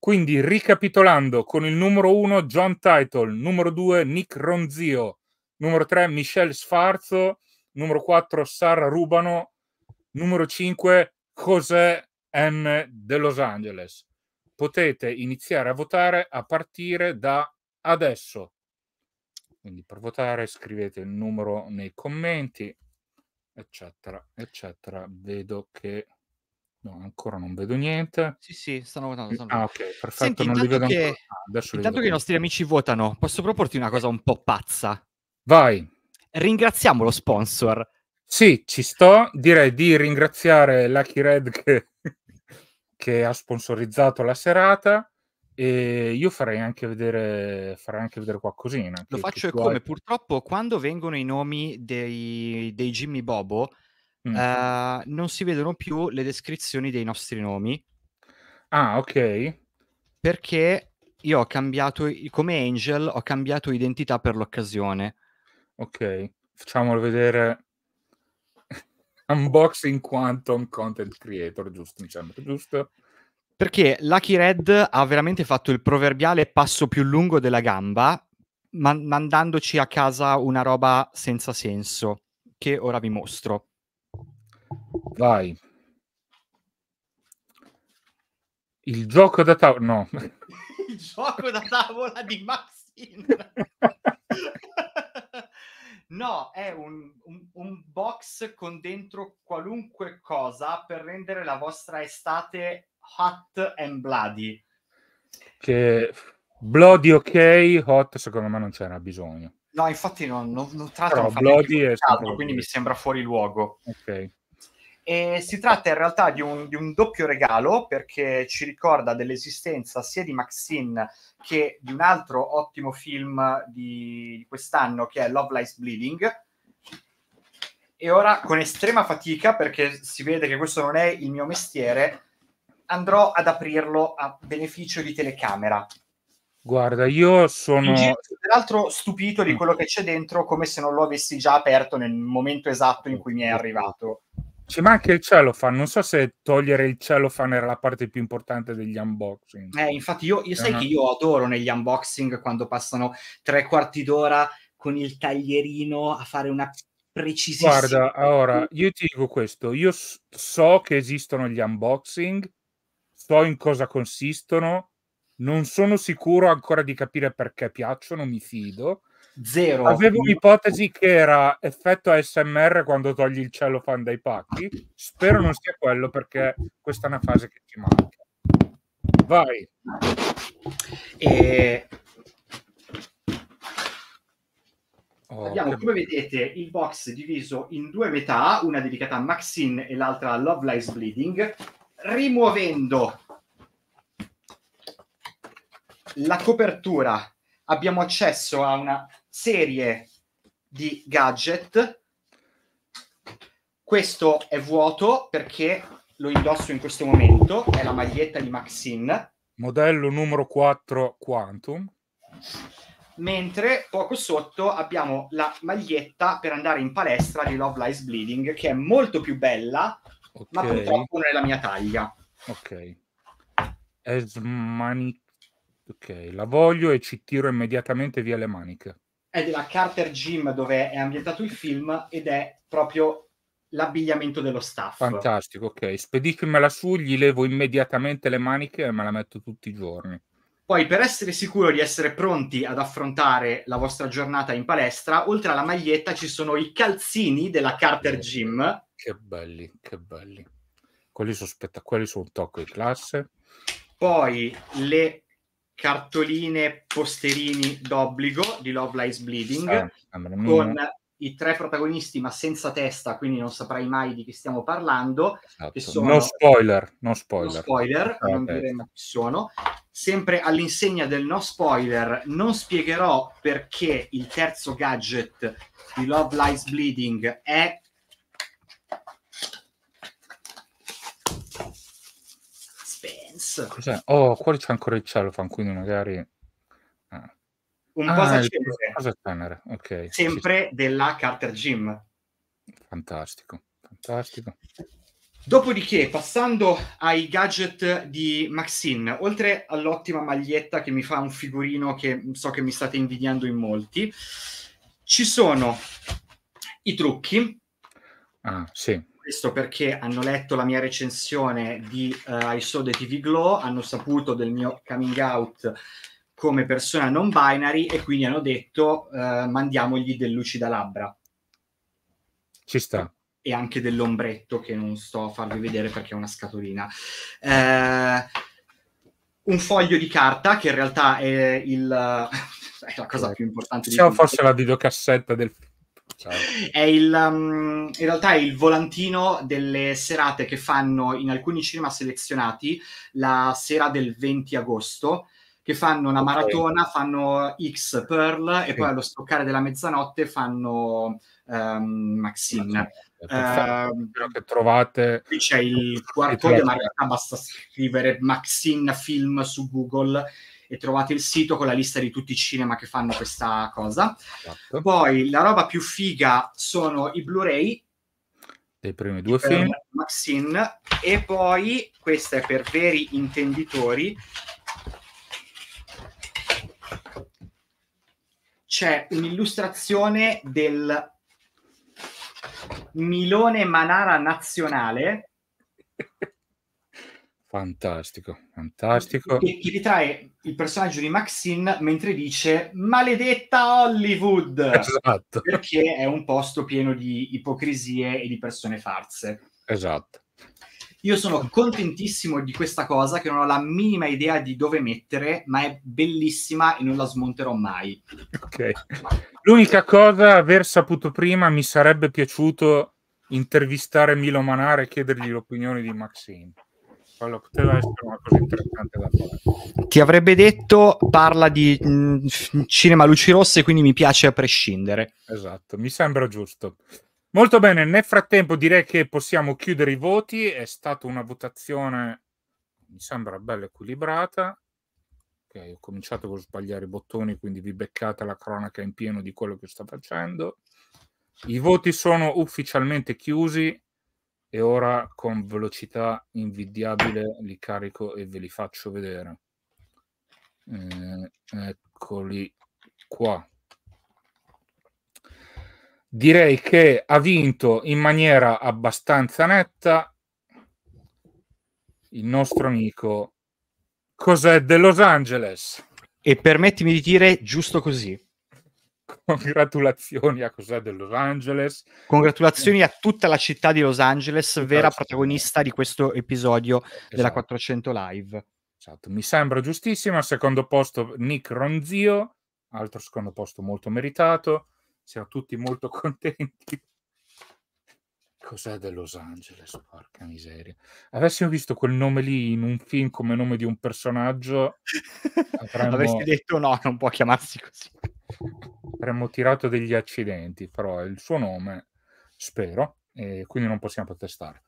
Quindi ricapitolando, con il numero 1 John Title, numero 2 Nick Ronzio, numero 3 Michelle Sfarzo, numero 4 Sara Rubano, numero 5 José M. de Los Angeles. Potete iniziare a votare a partire da adesso. Quindi per votare scrivete il numero nei commenti, eccetera, eccetera. Vedo che No, ancora non vedo niente. Sì, sì, stanno votando. Stanno... Ah, ok, perfetto. Senti, non li vedo che... ancora. Ah, adesso intanto che i nostri amici votano, posso proporti una cosa un po' pazza? Vai. Ringraziamo lo sponsor. Sì, ci sto. Direi di ringraziare Lucky Red che, che ha sponsorizzato la serata. E io farei anche vedere, farei anche vedere qualcosina. Lo che, faccio che come? Hai... Purtroppo, quando vengono i nomi dei, dei Jimmy Bobo, mm. uh, non si vedono più le descrizioni dei nostri nomi. Ah, ok. Perché io ho cambiato, come Angel, ho cambiato identità per l'occasione. Ok, facciamolo vedere Unboxing Quantum Content Creator, giusto? Mi sembra giusto. Perché Lucky Red ha veramente fatto il proverbiale passo più lungo della gamba, man- mandandoci a casa una roba senza senso, che ora vi mostro. Vai. Il gioco da tavola. No. Il gioco da tavola di Maxine. no, è un, un, un, box con dentro qualunque cosa per rendere la vostra estate hot and bloody. Che bloody ok, hot secondo me non c'era bisogno. No, infatti non, non, non tratta Però, bloody caldo, quindi mi sembra fuori luogo. Ok. E si tratta in realtà di un, di un, doppio regalo perché ci ricorda dell'esistenza sia di Maxine che di un altro ottimo film di, quest'anno che è Love Lies Bleeding. E ora con estrema fatica, perché si vede che questo non è il mio mestiere, andrò ad aprirlo a beneficio di telecamera. Guarda, io sono... Giro, peraltro stupito di mm. quello che c'è dentro, come se non lo avessi già aperto nel momento esatto in cui mi è mm. arrivato. C'è manca il cellophane, non so se togliere il cellophane era la parte più importante degli unboxing. Eh, infatti io, io sai uh che io adoro negli unboxing quando passano tre quarti d'ora con il taglierino a fare una precisissima... Guarda, ora, io ti dico questo, io so che esistono gli unboxing, so in cosa consistono, non sono sicuro ancora di capire perché piacciono, mi fido, Zero. Avevo un'ipotesi che era effetto ASMR quando togli il cellofan dai pacchi. Spero non sia quello perché questa è una fase che ci manca. Vai. E... Oh, Abbiamo, che... come vedete, il box diviso in due metà, una dedicata a Maxine e l'altra a Love Lies Bleeding, rimuovendo la copertura abbiamo accesso a una serie di gadget. Questo è vuoto perché lo indosso in questo momento, è la maglietta di Maxine. Modello numero 4 Quantum. Mentre poco sotto abbiamo la maglietta per andare in palestra di Love Lies Bleeding, che è molto più bella, okay. ma purtroppo non è la mia taglia. Ok. Esmani Ok, la voglio e ci tiro immediatamente via le maniche. È della Carter Gym dove è ambientato il film ed è proprio l'abbigliamento dello staff. Fantastico, ok. Spedicimela su, gli levo immediatamente le maniche e me la metto tutti i giorni. Poi, per essere sicuro di essere pronti ad affrontare la vostra giornata in palestra, oltre alla maglietta ci sono i calzini della Carter Gym. Che belli, che belli. Quelli sono spettacolari, sono un tocco di classe. Poi le cartoline posterini d'obbligo di Love Lies Bleeding ah, con i tre protagonisti ma senza testa quindi non saprai mai di chi stiamo parlando esatto. sono... no spoiler no spoiler, no spoiler ah, non dire ma chi sono sempre all'insegna del no spoiler non spiegherò perché il terzo gadget di Love Lies Bleeding è Cos'è? Oh, qua c'è ancora il cellophane, quindi magari... Ah. Un ah, posacenere. Posa tenere, ok. Sempre sì. della Carter Gym. Fantastico, fantastico. Dopodiché, passando ai gadget di Maxine, oltre all'ottima maglietta che mi fa un figurino che so che mi state invidiando in molti, ci sono i trucchi. Ah, sì questo perché hanno letto la mia recensione di uh, I Saw the TV Glow, hanno saputo del mio coming out come persona non binary e quindi hanno detto uh, mandiamogli del lucida labbra. Ci sta. E anche dell'ombretto che non sto a farvi vedere perché è una scatolina. Uh, un foglio di carta che in realtà è, il, è la cosa più importante. Diciamo forse la videocassetta del film Certo. Il, um, in realtà è il volantino delle serate che fanno in alcuni cinema selezionati la sera del 20 agosto che fanno una okay. maratona, fanno X Pearl sì. e poi allo stoccare della mezzanotte fanno um, Maxine. Perfetto, uh, ehm, però che trovate qui c'è il quarto, ma in realtà basta scrivere Maxine Film su Google e trovate il sito con la lista di tutti i cinema che fanno questa cosa. Esatto. Poi la roba più figa sono i Blu-ray dei primi due film. Maxine e poi questa è per veri intenditori. C'è un'illustrazione del Milone Manara Nazionale Fantastico, fantastico. Che, che ritrae il personaggio di Maxine mentre dice maledetta Hollywood! Esatto. Perché è un posto pieno di ipocrisie e di persone farse. Esatto. Io sono contentissimo di questa cosa che non ho la minima idea di dove mettere, ma è bellissima e non la smonterò mai. Ok. L'unica cosa, aver saputo prima, mi sarebbe piaciuto intervistare Milo Manare e chiedergli l'opinione di Maxine quello poteva essere una cosa interessante da fare. Ti avrebbe detto parla di mh, mm, cinema luci rosse, quindi mi piace a prescindere. Esatto, mi sembra giusto. Molto bene, nel frattempo direi che possiamo chiudere i voti, è stata una votazione mi sembra bella equilibrata. Ok, ho cominciato con sbagliare i bottoni, quindi vi beccate la cronaca in pieno di quello che sto facendo. I voti sono ufficialmente chiusi e ora con velocità invidiabile li carico e ve li faccio vedere. Eh, eccoli qua. Direi che ha vinto in maniera abbastanza netta il nostro amico Cos'è de Los Angeles. E permettimi di dire giusto così. Congratulazioni a cos'è di Los Angeles. Congratulazioni a tutta la città di Los Angeles, tutta vera protagonista di questo episodio esatto. della 400 Live. Esatto, mi sembra giustissimo. Al secondo posto Nick Ronzio, altro secondo posto molto meritato. Siamo tutti molto contenti Cos'è The Los Angeles? Porca miseria. Avessimo visto quel nome lì in un film come nome di un personaggio, avremmo... avresti detto no, non può chiamarsi così. Avremmo tirato degli accidenti, però è il suo nome, spero, e quindi non possiamo protestare.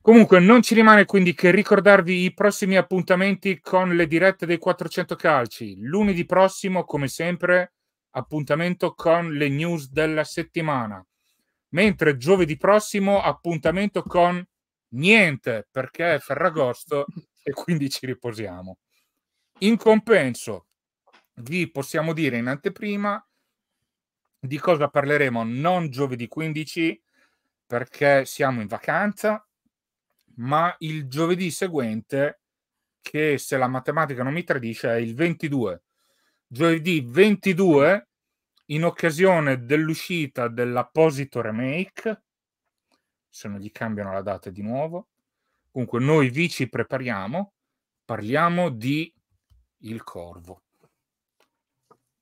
Comunque, non ci rimane quindi che ricordarvi i prossimi appuntamenti con le dirette dei 400 calci. Lunedì prossimo, come sempre, appuntamento con le news della settimana mentre giovedì prossimo appuntamento con niente perché è Ferragosto e quindi ci riposiamo. In compenso, vi possiamo dire in anteprima di cosa parleremo non giovedì 15 perché siamo in vacanza, ma il giovedì seguente, che se la matematica non mi tradisce è il 22. Giovedì 22 in occasione dell'uscita dell'apposito remake, se non gli cambiano la data di nuovo. Comunque noi vi ci prepariamo, parliamo di Il Corvo,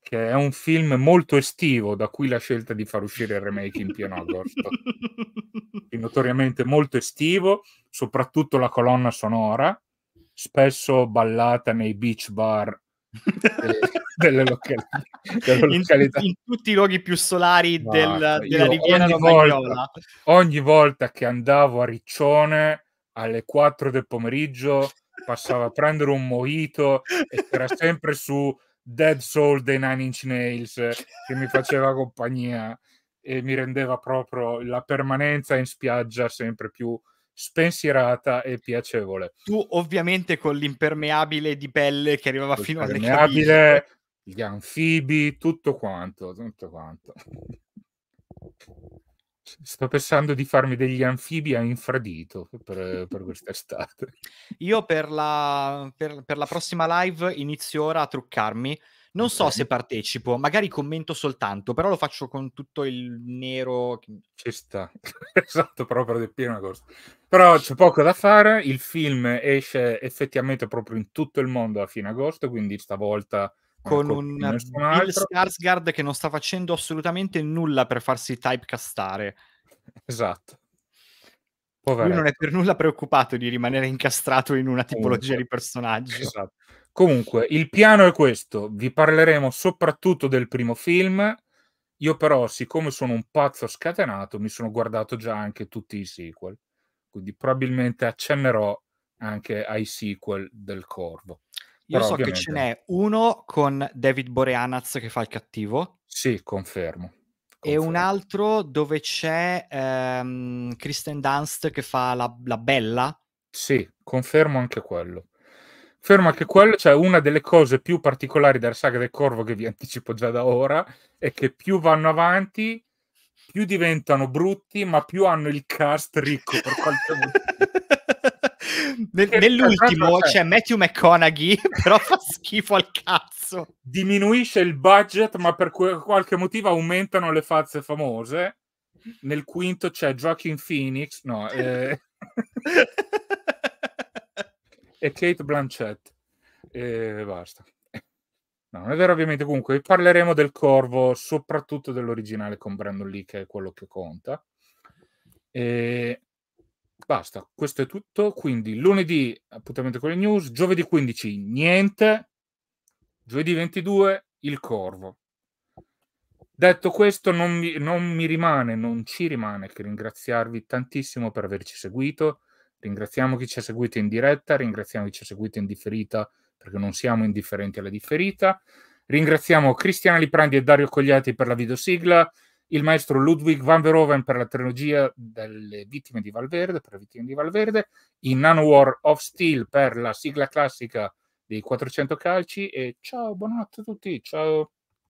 che è un film molto estivo, da cui la scelta di far uscire il remake in pieno agosto. È notoriamente molto estivo, soprattutto la colonna sonora, spesso ballata nei beach bar delle, delle, locali, in, località. In, tutti i luoghi più solari no, del, della riviera di Magnola. Ogni volta che andavo a Riccione alle 4 del pomeriggio passavo a prendere un mojito e era sempre su Dead Soul dei Nine Inch Nails che mi faceva compagnia e mi rendeva proprio la permanenza in spiaggia sempre più spensierata e piacevole. Tu ovviamente con l'impermeabile di pelle che arrivava fino alle caviglie. gli anfibi, tutto quanto, tutto quanto. Sto pensando di farmi degli anfibi a infradito per, per quest'estate. Io per la, per, per la prossima live inizio ora a truccarmi non okay. so se partecipo, magari commento soltanto, però lo faccio con tutto il nero. Ci sta, esatto, proprio del pieno agosto. Però c'è poco da fare, il film esce effettivamente proprio in tutto il mondo a fine agosto, quindi stavolta con un Bill Skarsgård che non sta facendo assolutamente nulla per farsi typecastare. Esatto. Poveretto. Lui non è per nulla preoccupato di rimanere incastrato in una tipologia di personaggi. Esatto. Comunque, il piano è questo, vi parleremo soprattutto del primo film, io però, siccome sono un pazzo scatenato, mi sono guardato già anche tutti i sequel, quindi probabilmente accennerò anche ai sequel del Corvo. Io so ovviamente... che ce n'è uno con David Boreanaz che fa il cattivo. Sì, confermo. confermo. E un altro dove c'è ehm, Kristen Dunst che fa la, la bella. Sì, confermo anche quello. Ferma che quello, cioè una delle cose più particolari della saga del corvo che vi anticipo già da ora, è che più vanno avanti, più diventano brutti, ma più hanno il cast ricco per qualche motivo. nell'ultimo c'è cioè, cioè, Matthew McConaughey, però fa schifo al cazzo. Diminuisce il budget, ma per qualche motivo aumentano le fazze famose. Nel quinto c'è Joaquin Phoenix, no, eh... e Kate Blanchett. E basta. No, non è vero ovviamente, comunque parleremo del Corvo, soprattutto dell'originale con Brandon Lee, che è quello che conta. E basta, questo è tutto. Quindi lunedì appuntamento con le news, giovedì 15 niente, giovedì 22 il Corvo. Detto questo, non mi, non mi rimane, non ci rimane che ringraziarvi tantissimo per averci seguito Ringraziamo chi ci ha seguito in diretta, ringraziamo chi ci ha seguito in differita, perché non siamo indifferenti alla differita. Ringraziamo Cristiana Liprandi e Dario Cogliati per la videosigla, il maestro Ludwig van Veroven per la trilogia delle vittime di Valverde, per le vittime di Valverde, il Nano War of Steel per la sigla classica dei 400 calci e ciao, buonanotte a tutti, ciao.